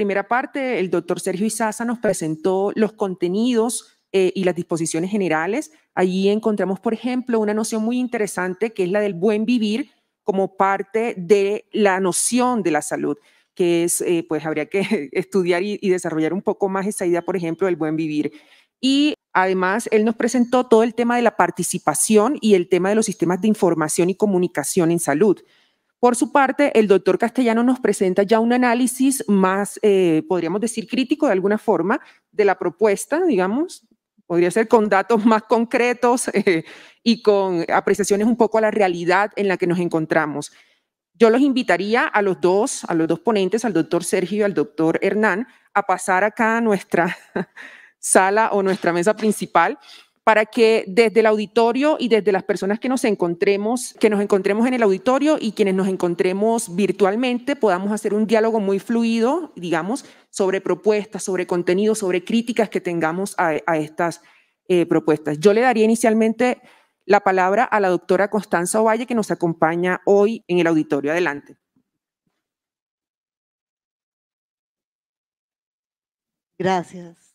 primera parte, el doctor Sergio Izaza nos presentó los contenidos eh, y las disposiciones generales. Allí encontramos, por ejemplo, una noción muy interesante que es la del buen vivir como parte de la noción de la salud, que es, eh, pues habría que estudiar y desarrollar un poco más esa idea, por ejemplo, del buen vivir. Y además, él nos presentó todo el tema de la participación y el tema de los sistemas de información y comunicación en salud. Por su parte, el doctor Castellano nos presenta ya un análisis más, eh, podríamos decir, crítico de alguna forma de la propuesta, digamos, podría ser con datos más concretos eh, y con apreciaciones un poco a la realidad en la que nos encontramos. Yo los invitaría a los dos, a los dos ponentes, al doctor Sergio y al doctor Hernán, a pasar acá a nuestra sala o nuestra mesa principal para que desde el auditorio y desde las personas que nos encontremos, que nos encontremos en el auditorio y quienes nos encontremos virtualmente, podamos hacer un diálogo muy fluido, digamos, sobre propuestas, sobre contenido, sobre críticas que tengamos a, estas eh, propuestas. Yo le daría inicialmente la palabra a la doctora Constanza Ovalle, que nos acompaña hoy en el auditorio. Adelante. Gracias,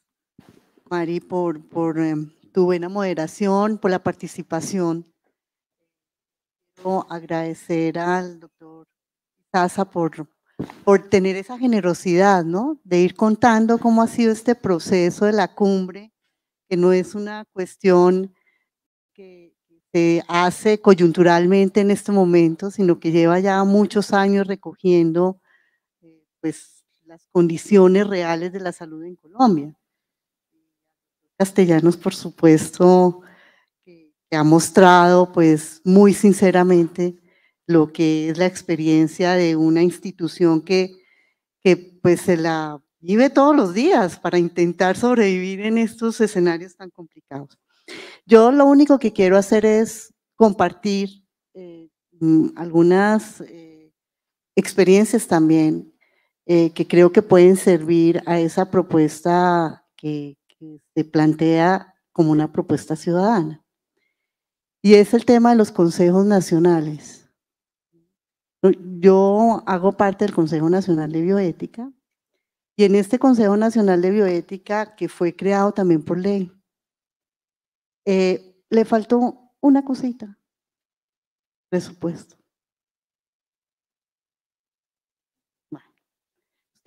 Mari, por, por, em, tu buena moderación, por la participación. Quiero agradecer al doctor Casa por, por tener esa generosidad, ¿no? De ir contando cómo ha sido este proceso de la cumbre, que no es una cuestión que se hace coyunturalmente en este momento, sino que lleva ya muchos años recogiendo, eh, pues, las condiciones reales de la salud en Colombia. Castellanos, por supuesto, que ha mostrado pues muy sinceramente lo que es la experiencia de una institución que, pues se la vive todos los días para intentar sobrevivir en estos escenarios tan complicados. Yo lo único que quiero hacer es compartir eh, mm, algunas eh, experiencias también eh, que creo que pueden servir a esa propuesta que, eh, se plantea como una propuesta ciudadana. Y es el tema de los consejos nacionales. Yo hago parte del Consejo Nacional de Bioética y en este Consejo Nacional de Bioética, que fue creado también por ley, eh, le faltó una cosita, presupuesto.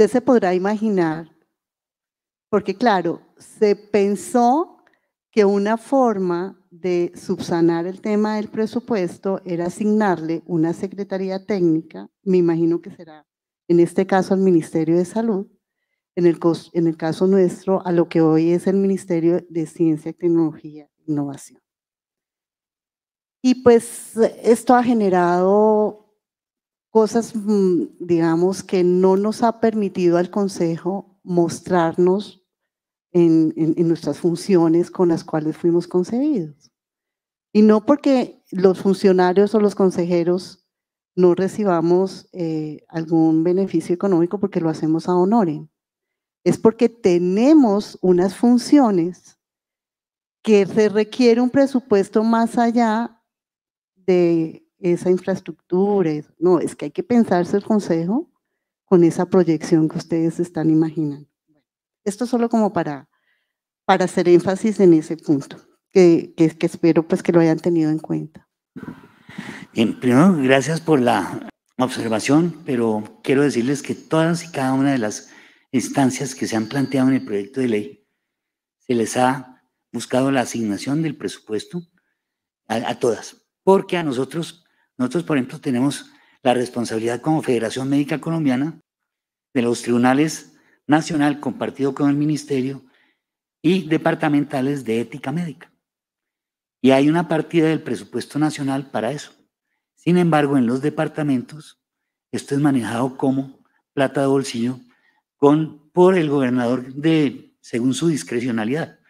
usted se podrá imaginar porque claro, se pensó que una forma de subsanar el tema del presupuesto era asignarle una secretaría técnica, me imagino que será en este caso al Ministerio de Salud, en el, en el caso nuestro a lo que hoy es el Ministerio de Ciencia, Tecnología e Innovación. Y pues esto ha generado cosas, mm, digamos, que no nos ha permitido al Consejo mostrarnos en, nuestras funciones con las cuales fuimos concebidos. Y no porque los funcionarios o los consejeros no recibamos eh, algún beneficio económico porque lo hacemos a honor ¿eh? Es porque tenemos unas funciones que se requiere un presupuesto más allá de esa infraestructura. No, es que hay que pensarse el consejo con esa proyección que ustedes están imaginando. Esto solo como para para hacer énfasis en ese punto, que, que espero pues que lo hayan tenido en cuenta. Bien, primero, gracias por la observación, pero quiero decirles que todas y cada una de las instancias que se han planteado en el proyecto de ley, se les ha buscado la asignación del presupuesto a, a todas, porque a nosotros, nosotros por ejemplo tenemos la responsabilidad como Federación Médica Colombiana de los tribunales nacional compartido con el ministerio y departamentales de ética médica. Y hay una partida del presupuesto nacional para eso. Sin embargo, en los departamentos, esto es manejado como plata de bolsillo con, por el gobernador de, según su discrecionalidad.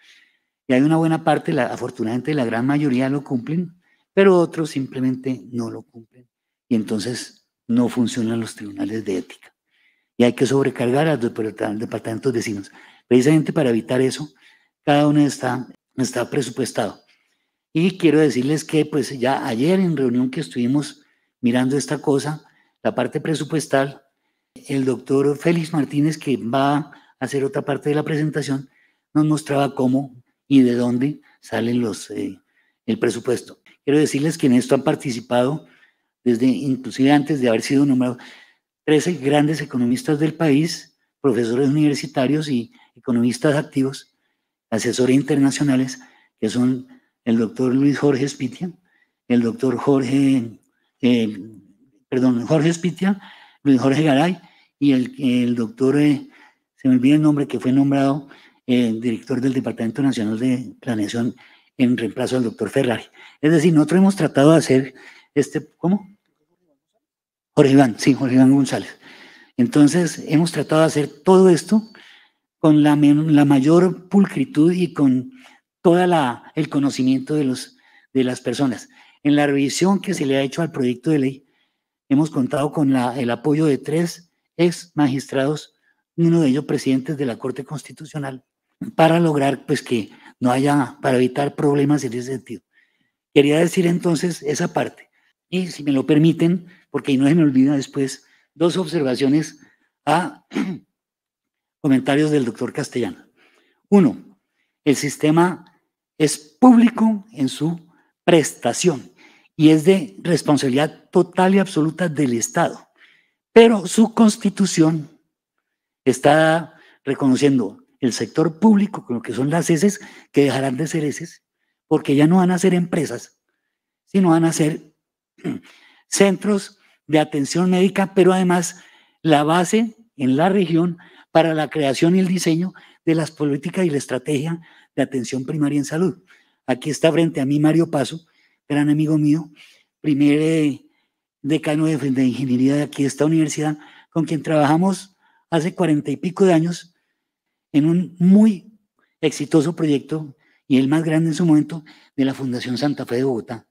Y hay una buena parte, la, afortunadamente la gran mayoría lo cumplen, pero otros simplemente no lo cumplen. Y entonces no funcionan los tribunales de ética. Y hay que sobrecargar a los departamentos vecinos. Precisamente para evitar eso, cada uno está, está presupuestado. Y quiero decirles que pues ya ayer en reunión que estuvimos mirando esta cosa, la parte presupuestal, el doctor Félix Martínez, que va a hacer otra parte de la presentación, nos mostraba cómo y de dónde salen los, eh, el presupuesto. Quiero decirles que en esto han participado desde inclusive antes de haber sido número 13 grandes economistas del país, profesores universitarios y economistas activos asesores internacionales, que son el doctor Luis Jorge Spitia, el doctor Jorge, eh, perdón, Jorge Spitia, Luis Jorge Garay y el, el doctor, eh, se me olvida el nombre, que fue nombrado eh, director del Departamento Nacional de Planeación en reemplazo del doctor Ferrari. Es decir, nosotros hemos tratado de hacer este, ¿cómo? Jorge Iván, sí, Jorge Iván González. Entonces, hemos tratado de hacer todo esto con la, la mayor pulcritud y con todo el conocimiento de, los, de las personas. En la revisión que se le ha hecho al proyecto de ley, hemos contado con el apoyo de tres ex magistrados, uno de ellos presidentes de la Corte Constitucional, para lograr pues, que no haya, para evitar problemas en ese sentido. Quería decir entonces esa parte. Y si me lo permiten, porque no se me olvida después, dos observaciones a comentarios del doctor Castellano. Uno, el sistema es público en su prestación y es de responsabilidad total y absoluta del Estado, pero su constitución está reconociendo el sector público, con lo que son las heces, que dejarán de ser heces, porque ya no van a ser empresas, sino van a ser centros de atención médica, pero además la base en la región para la creación y el diseño de las políticas y la estrategia de atención primaria en salud. Aquí está frente a mí Mario Paso, gran amigo mío, primer eh, decano de, ingeniería de aquí de esta universidad, con quien trabajamos hace cuarenta y pico de años en un muy exitoso proyecto y el más grande en su momento de la Fundación Santa Fe de Bogotá,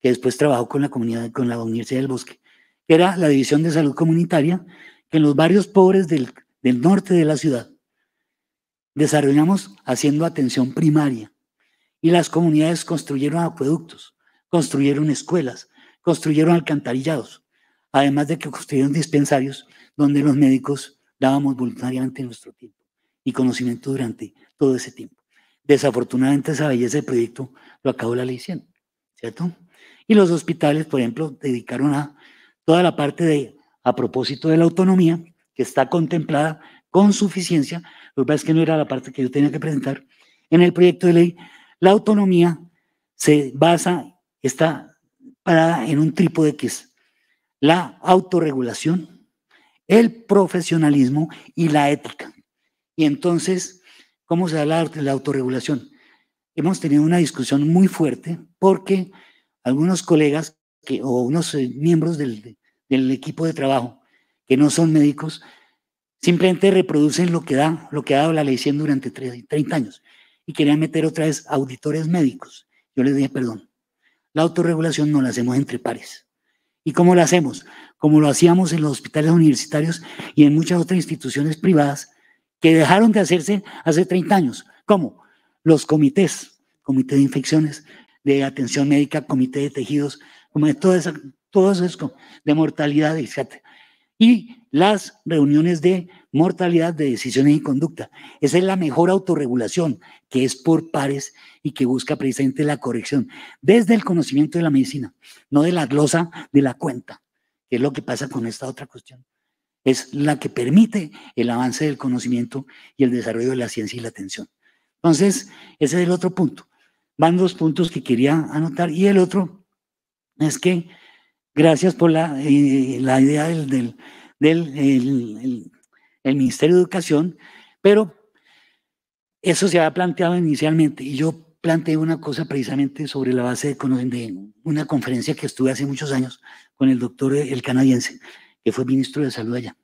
que después trabajó con la comunidad, con la Universidad del Bosque. que Era la división de salud comunitaria que en los barrios pobres del el norte de la ciudad. Desarrollamos haciendo atención primaria y las comunidades construyeron acueductos, construyeron escuelas, construyeron alcantarillados, además de que construyeron dispensarios donde los médicos dábamos voluntariamente nuestro tiempo y conocimiento durante todo ese tiempo. Desafortunadamente esa belleza de proyecto lo acabó la ley 100, ¿cierto? Y los hospitales, por ejemplo, dedicaron a toda la parte de, a propósito de la autonomía, que está contemplada con suficiencia, lo que pasa es que no era la parte que yo tenía que presentar, en el proyecto de ley, la autonomía se basa, está parada en un trípode que es la autorregulación, el profesionalismo y la ética. Y entonces, ¿cómo se da la, la autorregulación? Hemos tenido una discusión muy fuerte porque algunos colegas que, o unos eh, miembros del equipo de trabajo que no son médicos, simplemente reproducen lo que da, lo que ha dado la ley durante 30 años y querían meter otra vez auditores médicos. Yo les dije, perdón, la autorregulación no la hacemos entre pares. ¿Y cómo la hacemos? Como lo hacíamos en los hospitales universitarios y en muchas otras instituciones privadas que dejaron de hacerse hace 30 años. ¿Cómo? Los comités, comité de infecciones, de atención médica, comité de tejidos, como de todo eso, de mortalidad, fíjate y las reuniones de mortalidad de decisiones y conducta. Esa es la mejor autorregulación, que es por pares y que busca precisamente la corrección desde el conocimiento de la medicina, no de la glosa de la cuenta, que es lo que pasa con esta otra cuestión. Es la que permite el avance del conocimiento y el desarrollo de la ciencia y la atención. Entonces, ese es el otro punto. Van dos puntos que quería anotar y el otro es que Gracias por eh, la, idea del, del, el, Ministerio de Educación, pero eso se había planteado inicialmente y yo planteé una cosa precisamente sobre la base de, de, una conferencia que estuve hace muchos años con el doctor, eh, el canadiense, que fue ministro de salud allá.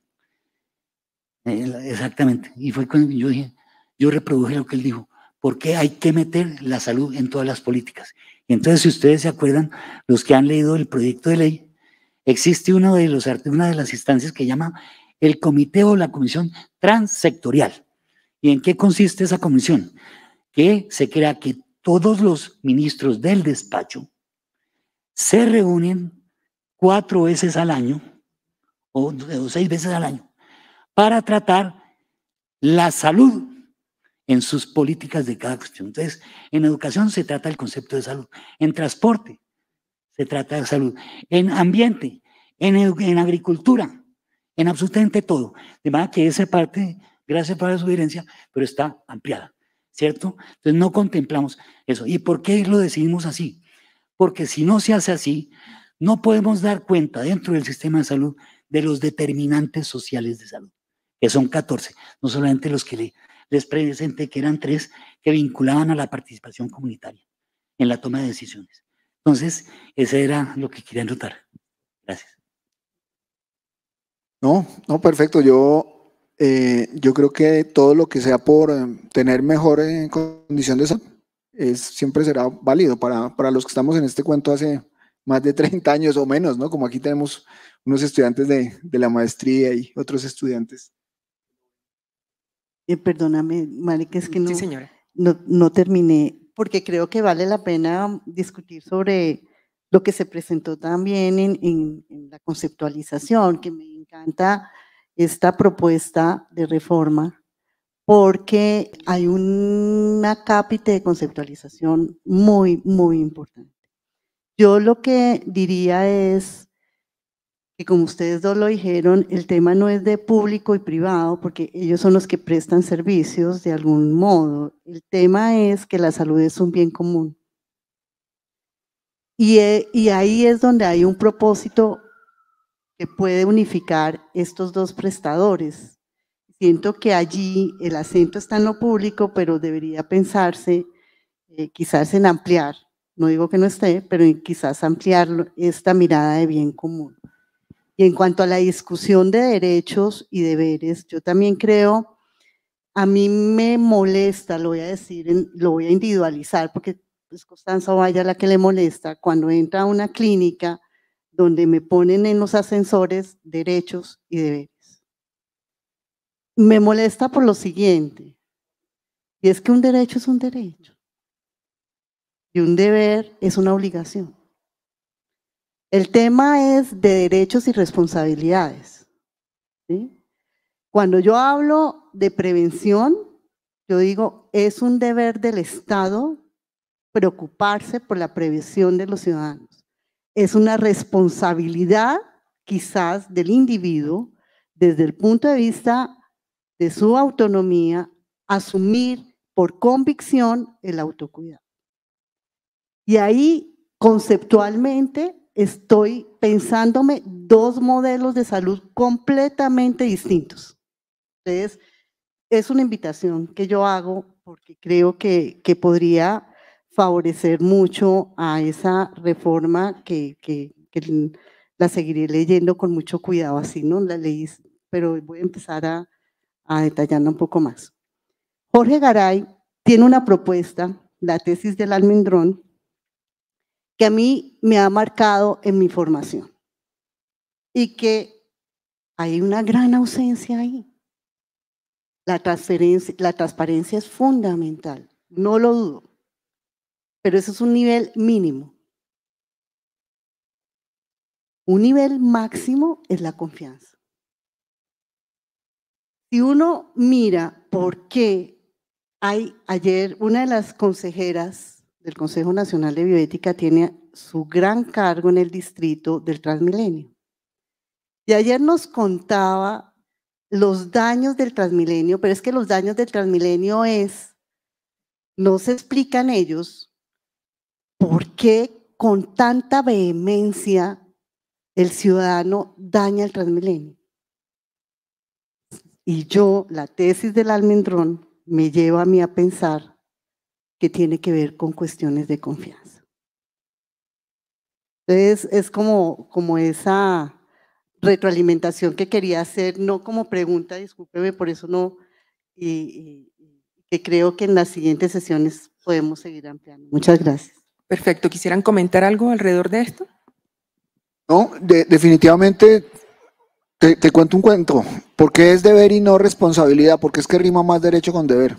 exactamente. Y fue cuando yo dije, yo reproduje lo que él dijo, porque hay que meter la salud en todas las políticas. Y entonces, si ustedes se acuerdan, los que han leído el proyecto de ley, existe uno de los, una de las instancias que llama el comité o la comisión transsectorial. ¿Y en qué consiste esa comisión? Que se crea que todos los ministros del despacho se reúnen cuatro veces al año o, o seis veces al año para tratar la salud en sus políticas de cada cuestión. Entonces, en educación se trata el concepto de salud, en transporte se trata de salud, en ambiente, en, agricultura, en absolutamente todo. De manera que esa parte, gracias por la sugerencia, pero está ampliada, ¿cierto? Entonces no contemplamos eso. ¿Y por qué lo decidimos así? Porque si no se hace así, no podemos dar cuenta dentro del sistema de salud de los determinantes sociales de salud, que son 14, no solamente los que les presenté, que eran tres, que vinculaban a la participación comunitaria en la toma de decisiones. Entonces, ese era lo que quería anotar. Gracias. No, no, perfecto. Yo, eh, yo creo que todo lo que sea por eh, tener mejor condiciones eh, condición de salud es, siempre será válido para, para, los que estamos en este cuento hace más de 30 años o menos, ¿no? Como aquí tenemos unos estudiantes de, la maestría y otros estudiantes. perdóname, Marique, es que no, no terminé porque creo que vale la pena discutir sobre lo que se presentó también en, la conceptualización, que me encanta esta propuesta de reforma, porque hay una cápita de conceptualización muy, muy importante. Yo lo que diría es, que como ustedes dos lo dijeron, el tema no es de público y privado, porque ellos son los que prestan servicios de algún modo. El tema es que la salud es un bien común. Y, eh, ahí es donde hay un propósito que puede unificar estos dos prestadores. Siento que allí el acento está en lo público, pero debería pensarse eh, quizás en ampliar, no digo que no esté, pero quizás ampliar esta mirada de bien común. Y en cuanto a la discusión de derechos y deberes, yo también creo, a mí me molesta, lo voy a decir, lo voy a individualizar, porque es pues, Constanza Ovalla la que le molesta, cuando entra a una clínica donde me ponen en los ascensores derechos y deberes. Me molesta por lo siguiente, y es que un derecho es un derecho, y un deber es una obligación. El tema es de derechos y responsabilidades. Cuando yo hablo de prevención, yo digo, es un deber del Estado preocuparse por la prevención de los ciudadanos. Es una responsabilidad quizás del individuo desde el punto de vista de su autonomía, asumir por convicción el autocuidado. Y ahí, conceptualmente, estoy pensándome dos modelos de salud completamente distintos. Entonces, es una invitación que yo hago porque creo que, podría favorecer mucho a esa reforma que, la seguiré leyendo con mucho cuidado, así no la leí, pero voy a empezar a, a detallarla un poco más. Jorge Garay tiene una propuesta, la tesis del almendrón, que a mí me ha marcado en mi formación y que hay una gran ausencia ahí. La transparencia, la transparencia es fundamental, no lo dudo, pero eso es un nivel mínimo. Un nivel máximo es la confianza. Si uno mira por qué hay ayer una de las consejeras del Consejo Nacional de Bioética tiene su gran cargo en el distrito del Transmilenio. Y ayer nos contaba los daños del Transmilenio, pero es que los daños del Transmilenio es, no se explican ellos por qué con tanta vehemencia el ciudadano daña el Transmilenio. Y yo, la tesis del almendrón, me lleva a mí a pensar tiene que ver con cuestiones de confianza. Entonces, es como, como esa retroalimentación que quería hacer, no como pregunta, discúlpeme, por eso no, y, que creo que en las siguientes sesiones podemos seguir ampliando. Muchas gracias. Perfecto. ¿Quisieran comentar algo alrededor de esto? No, definitivamente te, te, cuento un cuento. porque es deber y no responsabilidad? Porque es que rima más derecho con deber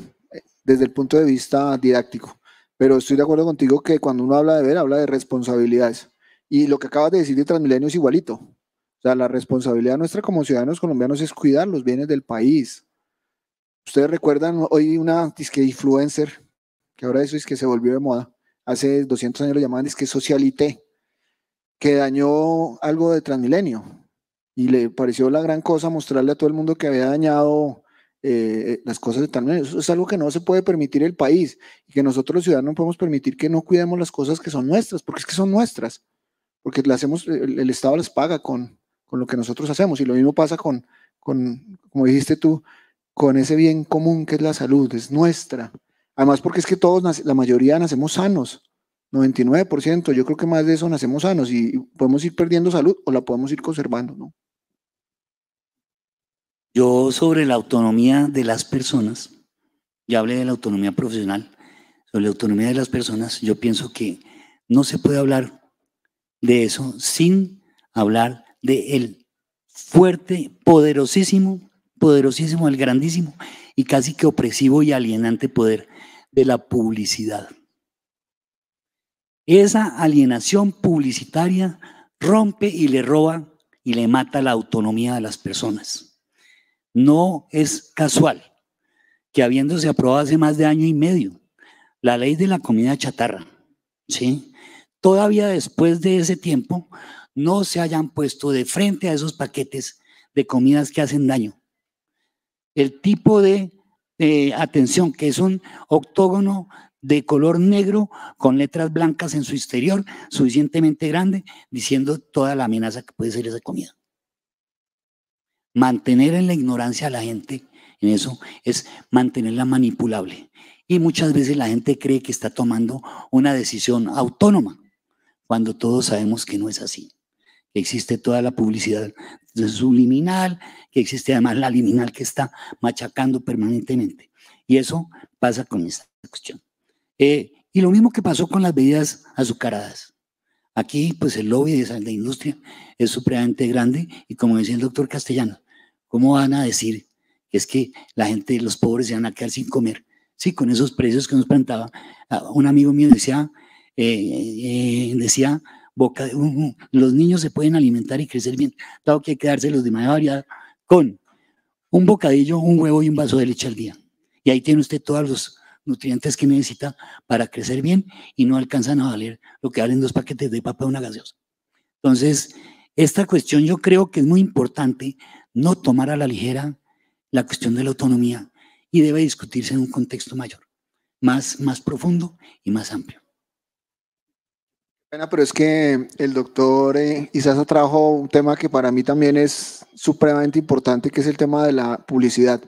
desde el punto de vista didáctico. Pero estoy de acuerdo contigo que cuando uno habla de ver, habla de responsabilidades. Y lo que acabas de decir de Transmilenio es igualito. O sea, la responsabilidad nuestra como ciudadanos colombianos es cuidar los bienes del país. Ustedes recuerdan hoy una disque influencer, que ahora eso es que se volvió de moda. Hace 200 años lo llamaban que socialité, que dañó algo de Transmilenio. Y le pareció la gran cosa mostrarle a todo el mundo que había dañado eh, las cosas de tal manera. Eso es algo que no se puede permitir el país y que nosotros los ciudadanos no podemos permitir que no cuidemos las cosas que son nuestras, porque es que son nuestras, porque las hacemos, el, Estado las paga con, con, lo que nosotros hacemos y lo mismo pasa con, con, como dijiste tú, con ese bien común que es la salud, es nuestra. Además, porque es que todos, la mayoría nacemos sanos, 99%, yo creo que más de eso nacemos sanos y podemos ir perdiendo salud o la podemos ir conservando, ¿no? Yo sobre la autonomía de las personas, ya hablé de la autonomía profesional, sobre la autonomía de las personas, yo pienso que no se puede hablar de eso sin hablar de el fuerte, poderosísimo, poderosísimo, el grandísimo y casi que opresivo y alienante poder de la publicidad. Esa alienación publicitaria rompe y le roba y le mata la autonomía de las personas. No es casual que habiéndose aprobado hace más de año y medio la ley de la comida chatarra, ¿sí? todavía después de ese tiempo no se hayan puesto de frente a esos paquetes de comidas que hacen daño. El tipo de eh, atención, que es un octógono de color negro con letras blancas en su exterior, suficientemente grande, diciendo toda la amenaza que puede ser esa comida. Mantener en la ignorancia a la gente, en eso, es mantenerla manipulable. Y muchas veces la gente cree que está tomando una decisión autónoma, cuando todos sabemos que no es así. Que existe toda la publicidad subliminal, que existe además la liminal que está machacando permanentemente. Y eso pasa con esta cuestión. Eh, y lo mismo que pasó con las bebidas azucaradas. Aquí, pues el lobby de la industria es supremamente grande y como decía el doctor Castellano, ¿Cómo van a decir que es que la gente, los pobres se van a quedar sin comer? Sí, con esos precios que nos plantaba. Ah, un amigo mío decía, eh, eh, decía, los niños se pueden alimentar y crecer bien, dado que hay que de manera variada con un bocadillo, un huevo y un vaso de leche al día. Y ahí tiene usted todos los nutrientes que necesita para crecer bien y no alcanzan a valer lo que valen dos paquetes de papa una gaseosa. Entonces, esta cuestión yo creo que es muy importante no tomar a la ligera la cuestión de la autonomía y debe discutirse en un contexto mayor, más, más profundo y más amplio. Bueno, pero es que el doctor eh, Isaza trajo un tema que para mí también es supremamente importante, que es el tema de la publicidad.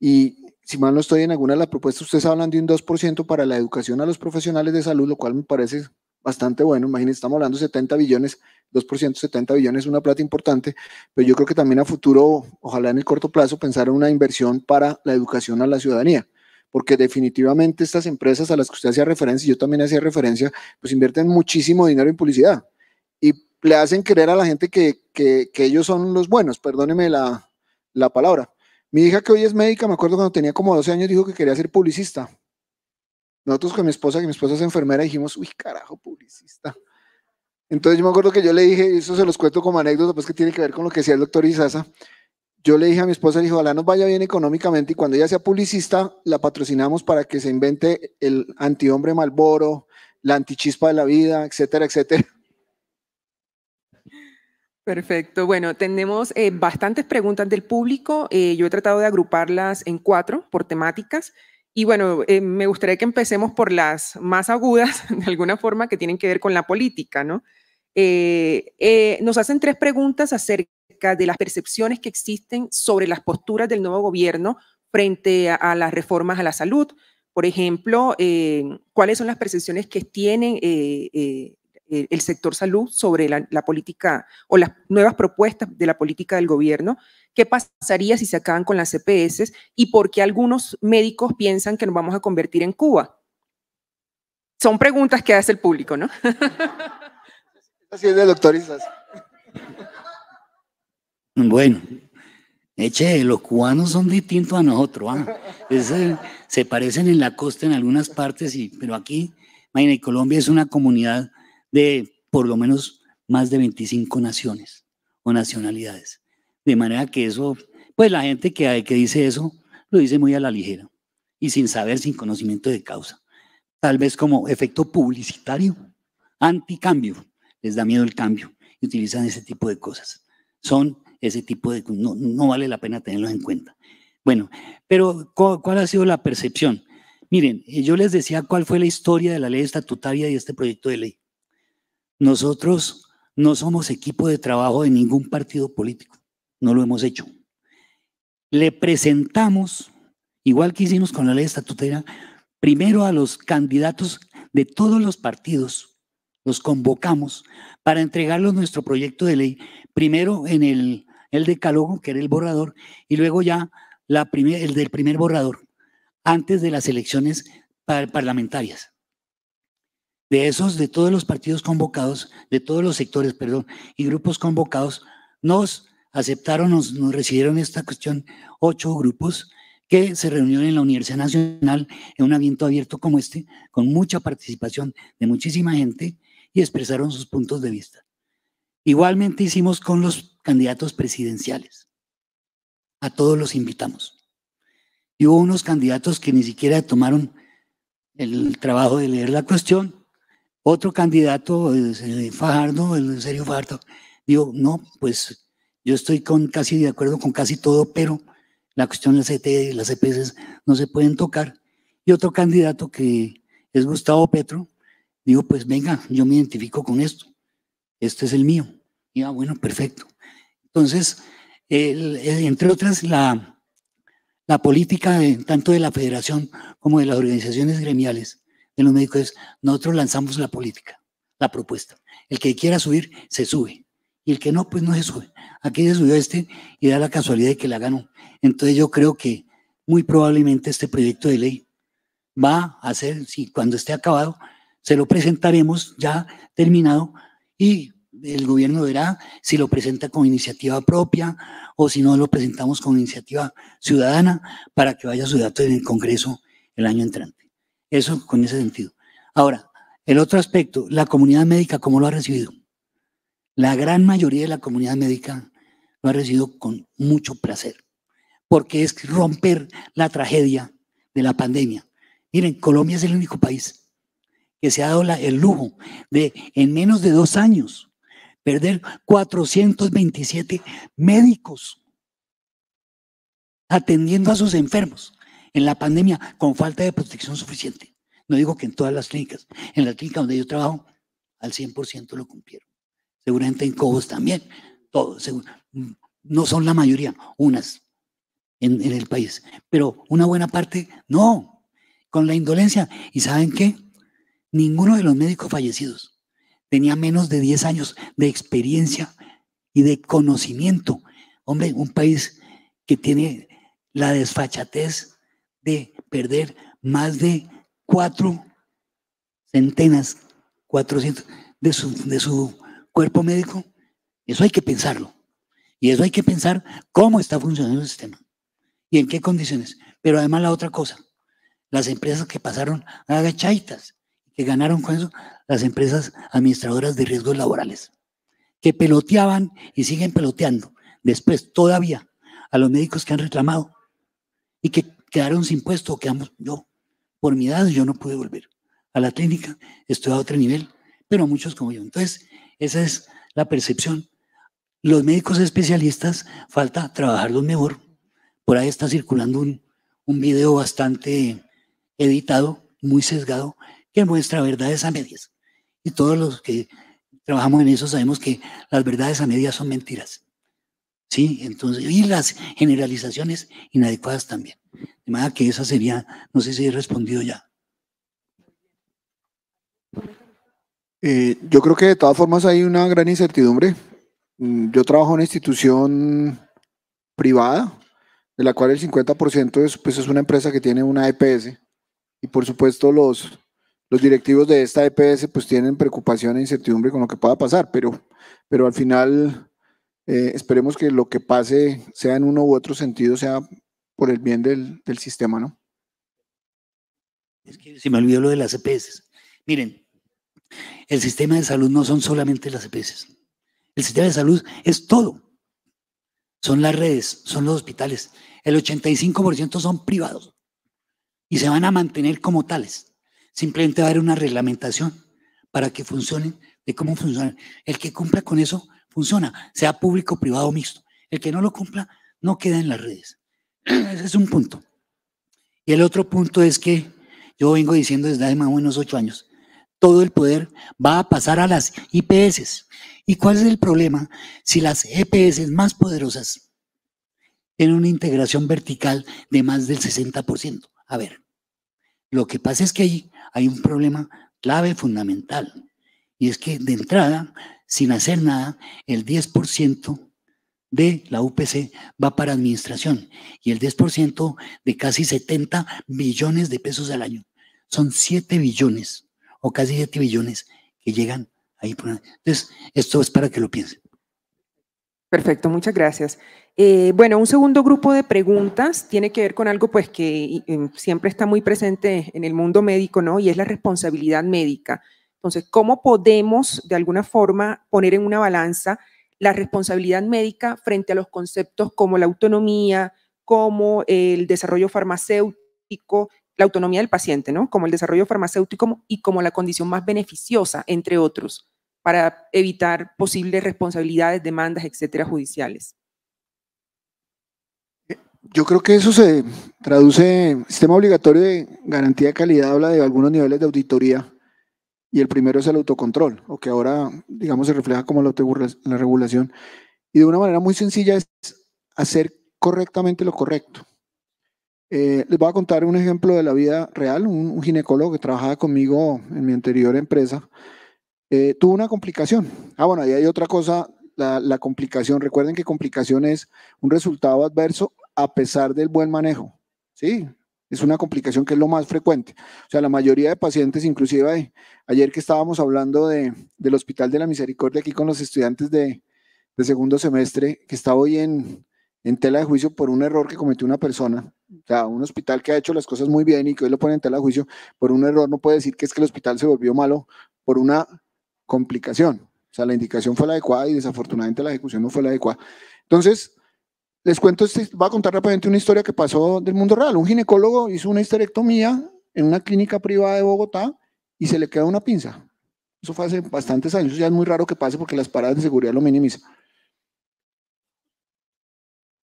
Y si mal no estoy en alguna de las propuestas, ustedes hablan de un 2% para la educación a los profesionales de salud, lo cual me parece bastante bueno. Imagínense, estamos hablando de 70 billones, 2%, 70 billones es una plata importante, pero yo creo que también a futuro, ojalá en el corto plazo, pensar en una inversión para la educación a la ciudadanía porque definitivamente estas empresas a las que usted hacía referencia, y yo también hacía referencia, pues invierten muchísimo dinero en publicidad y le hacen creer a la gente que, que, que ellos son los buenos, perdóneme la, la palabra. Mi hija que hoy es médica, me acuerdo cuando tenía como 12 años, dijo que quería ser publicista nosotros con mi esposa, que mi esposa es enfermera, dijimos, uy, carajo, publicista. Entonces yo me acuerdo que yo le dije, eso se los cuento como anécdota, pues que tiene que ver con lo que decía el doctor Izaza. Yo le dije a mi esposa, le dije, ojalá nos vaya bien económicamente y cuando ella sea publicista, la patrocinamos para que se invente el antihombre malboro, la antichispa de la vida, etcétera, etcétera. Perfecto. Bueno, tenemos eh, bastantes preguntas del público. Eh, yo he tratado de agruparlas en cuatro por temáticas. Y bueno, eh, me gustaría que empecemos por las más agudas, de alguna forma, que tienen que ver con la política, ¿no? Eh, eh, nos hacen tres preguntas acerca de las percepciones que existen sobre las posturas del nuevo gobierno frente a las reformas a la salud. Por ejemplo, cuáles son las percepciones que tienen eh, el sector salud sobre la, política o las nuevas propuestas de la política del gobierno. ¿Qué pasaría si se acaban con las CPS y por qué algunos médicos piensan que nos vamos a convertir en Cuba? Son preguntas que hace el público, ¿no? Así es doctorizas. Bueno, Eche, los cubanos son distintos a nosotros. ¿ah? Eh, se parecen en la costa en algunas partes, pero aquí, y Colombia es una comunidad de por lo menos más de 25 naciones o nacionalidades. De manera que eso, pues la gente que, dice eso, lo dice muy a la ligera y sin saber, sin conocimiento de causa. Tal vez como efecto publicitario, anticambio, les da miedo el cambio y utilizan ese tipo de cosas. Son ese tipo de... No, no vale la pena tenerlos en cuenta. Bueno, pero ¿cuál ha sido la percepción? Miren, eh, yo les decía cuál fue la historia de la ley estatutaria y este proyecto de ley. Nosotros no somos equipo de trabajo de ningún partido político, no lo hemos hecho. Le presentamos, igual que hicimos con la ley estatutaria, primero a los candidatos de todos los partidos, los convocamos para entregarles nuestro proyecto de ley, primero en el, el decálogo, que era el borrador, y luego ya la el del primer borrador, antes de las elecciones parlamentarias. De esos, de todos los partidos convocados, de todos los sectores, perdón, y grupos convocados, nos aceptaron, nos, recibieron esta cuestión ocho grupos que se reunieron en la Universidad Nacional en un ambiente abierto como este, con mucha participación de muchísima gente y expresaron sus puntos de vista. Igualmente hicimos con los candidatos presidenciales. A todos los invitamos. Y hubo unos candidatos que ni siquiera tomaron el trabajo de leer la cuestión otro candidato, Fajardo, el serio Fajardo, dijo, no, pues yo estoy con casi de acuerdo con casi todo, pero la cuestión de las CT e las EPS no se pueden tocar. Y otro candidato que es Gustavo Petro, dijo, pues venga, yo me identifico con esto, esto es el mío. Y ah, bueno, perfecto. Entonces, entre otras, la, la política tanto de la federación como de las organizaciones gremiales de los es, nosotros lanzamos la política, la propuesta. El que quiera subir, se sube. Y el que no, pues no se sube. Aquí se subió este y da la casualidad de que la ganó. Entonces yo creo que muy probablemente este proyecto de ley va a ser, si cuando esté acabado, se lo presentaremos ya terminado y el gobierno verá si lo presenta con iniciativa propia o si no lo presentamos con iniciativa ciudadana para que vaya su dato en el Congreso el año entrante. Eso con ese sentido. Ahora, el otro aspecto, la comunidad médica, ¿cómo lo ha recibido? La gran mayoría de la comunidad médica lo ha recibido con mucho placer, porque es romper la tragedia de la pandemia. Miren, Colombia es el único país que se ha dado el lujo de, en menos de dos años, perder 427 médicos atendiendo a sus enfermos en la pandemia con falta de protección suficiente. No digo que en todas las clínicas. En la clínica donde yo trabajo, al 100% lo cumplieron. Seguramente en Cobos también. No son la mayoría, unas en, en el país. Pero una buena parte, no. Con la indolencia. ¿Y saben qué? Ninguno de los médicos fallecidos tenía menos de 10 años de experiencia y de conocimiento. Hombre, un país que tiene la desfachatez de perder más de cuatro centenas, cuatrocientos de su, de su cuerpo médico. Eso hay que pensarlo. Y eso hay que pensar cómo está funcionando el sistema y en qué condiciones. Pero además la otra cosa, las empresas que pasaron a y que ganaron con eso, las empresas administradoras de riesgos laborales, que peloteaban y siguen peloteando después todavía a los médicos que han reclamado y que quedaron sin puesto, quedamos yo. Por mi edad yo no pude volver a la clínica, estoy a otro nivel, pero muchos como yo. Entonces, esa es la percepción. Los médicos especialistas, falta trabajarlos mejor. Por ahí está circulando un, un video bastante editado, muy sesgado, que muestra verdades a medias. Y todos los que trabajamos en eso sabemos que las verdades a medias son mentiras. ¿sí? Entonces, y las generalizaciones inadecuadas también. De manera que esa sería, no sé si he respondido ya. Eh, yo creo que de todas formas hay una gran incertidumbre. Mm, yo trabajo en una institución privada, de la cual el 50% es, pues, es una empresa que tiene una EPS. Y por supuesto los, los directivos de esta EPS pues tienen preocupación e incertidumbre con lo que pueda pasar, pero, pero al final eh, esperemos que lo que pase, sea en uno u otro sentido, sea por el bien del, del sistema, ¿no? Es que se me olvidó lo de las EPS. Miren, el sistema de salud no son solamente las EPS. El sistema de salud es todo. Son las redes, son los hospitales. El 85% son privados y se van a mantener como tales. Simplemente va a haber una reglamentación para que funcionen de cómo funcionan. El que cumpla con eso funciona, sea público, privado o mixto. El que no lo cumpla no queda en las redes. Ese es un punto. Y el otro punto es que yo vengo diciendo desde hace más o menos ocho años, todo el poder va a pasar a las IPS. ¿Y cuál es el problema? Si las EPS más poderosas tienen una integración vertical de más del 60%. A ver, lo que pasa es que ahí hay un problema clave, fundamental. Y es que de entrada sin hacer nada, el 10% de la UPC va para administración y el 10% de casi 70 millones de pesos al año. Son 7 billones o casi 7 billones que llegan ahí. Entonces, esto es para que lo piensen. Perfecto, muchas gracias. Eh, bueno, un segundo grupo de preguntas tiene que ver con algo pues que eh, siempre está muy presente en el mundo médico, ¿no? Y es la responsabilidad médica. Entonces, ¿cómo podemos de alguna forma poner en una balanza la responsabilidad médica frente a los conceptos como la autonomía, como el desarrollo farmacéutico, la autonomía del paciente, ¿no? Como el desarrollo farmacéutico y como la condición más beneficiosa, entre otros, para evitar posibles responsabilidades, demandas, etcétera, judiciales. Yo creo que eso se traduce, en sistema obligatorio de garantía de calidad habla de algunos niveles de auditoría y el primero es el autocontrol, o que ahora, digamos, se refleja como la, regulación. Y de una manera muy sencilla es hacer correctamente lo correcto. Eh, les voy a contar un ejemplo de la vida real. Un, ginecólogo que trabajaba conmigo en mi anterior empresa eh, tuvo una complicación. Ah, bueno, ahí hay otra cosa, la, la complicación. Recuerden que complicación es un resultado adverso a pesar del buen manejo. Sí, es una complicación que es lo más frecuente. O sea, la mayoría de pacientes, inclusive ayer que estábamos hablando del Hospital de la Misericordia aquí con los estudiantes de, segundo semestre, que está hoy en, en tela de juicio por un error que cometió una persona. O sea, un hospital que ha hecho las cosas muy bien y que hoy lo pone en tela de juicio por un error no puede decir que es que el hospital se volvió malo por una complicación. O sea, la indicación fue la adecuada y desafortunadamente la ejecución no fue la adecuada. Entonces, les cuento, este, va a contar rápidamente una historia que pasó del mundo real. Un ginecólogo hizo una histerectomía en una clínica privada de Bogotá y se le queda una pinza. Eso fue hace bastantes años. ya es muy raro que pase porque las paradas de seguridad lo minimizan.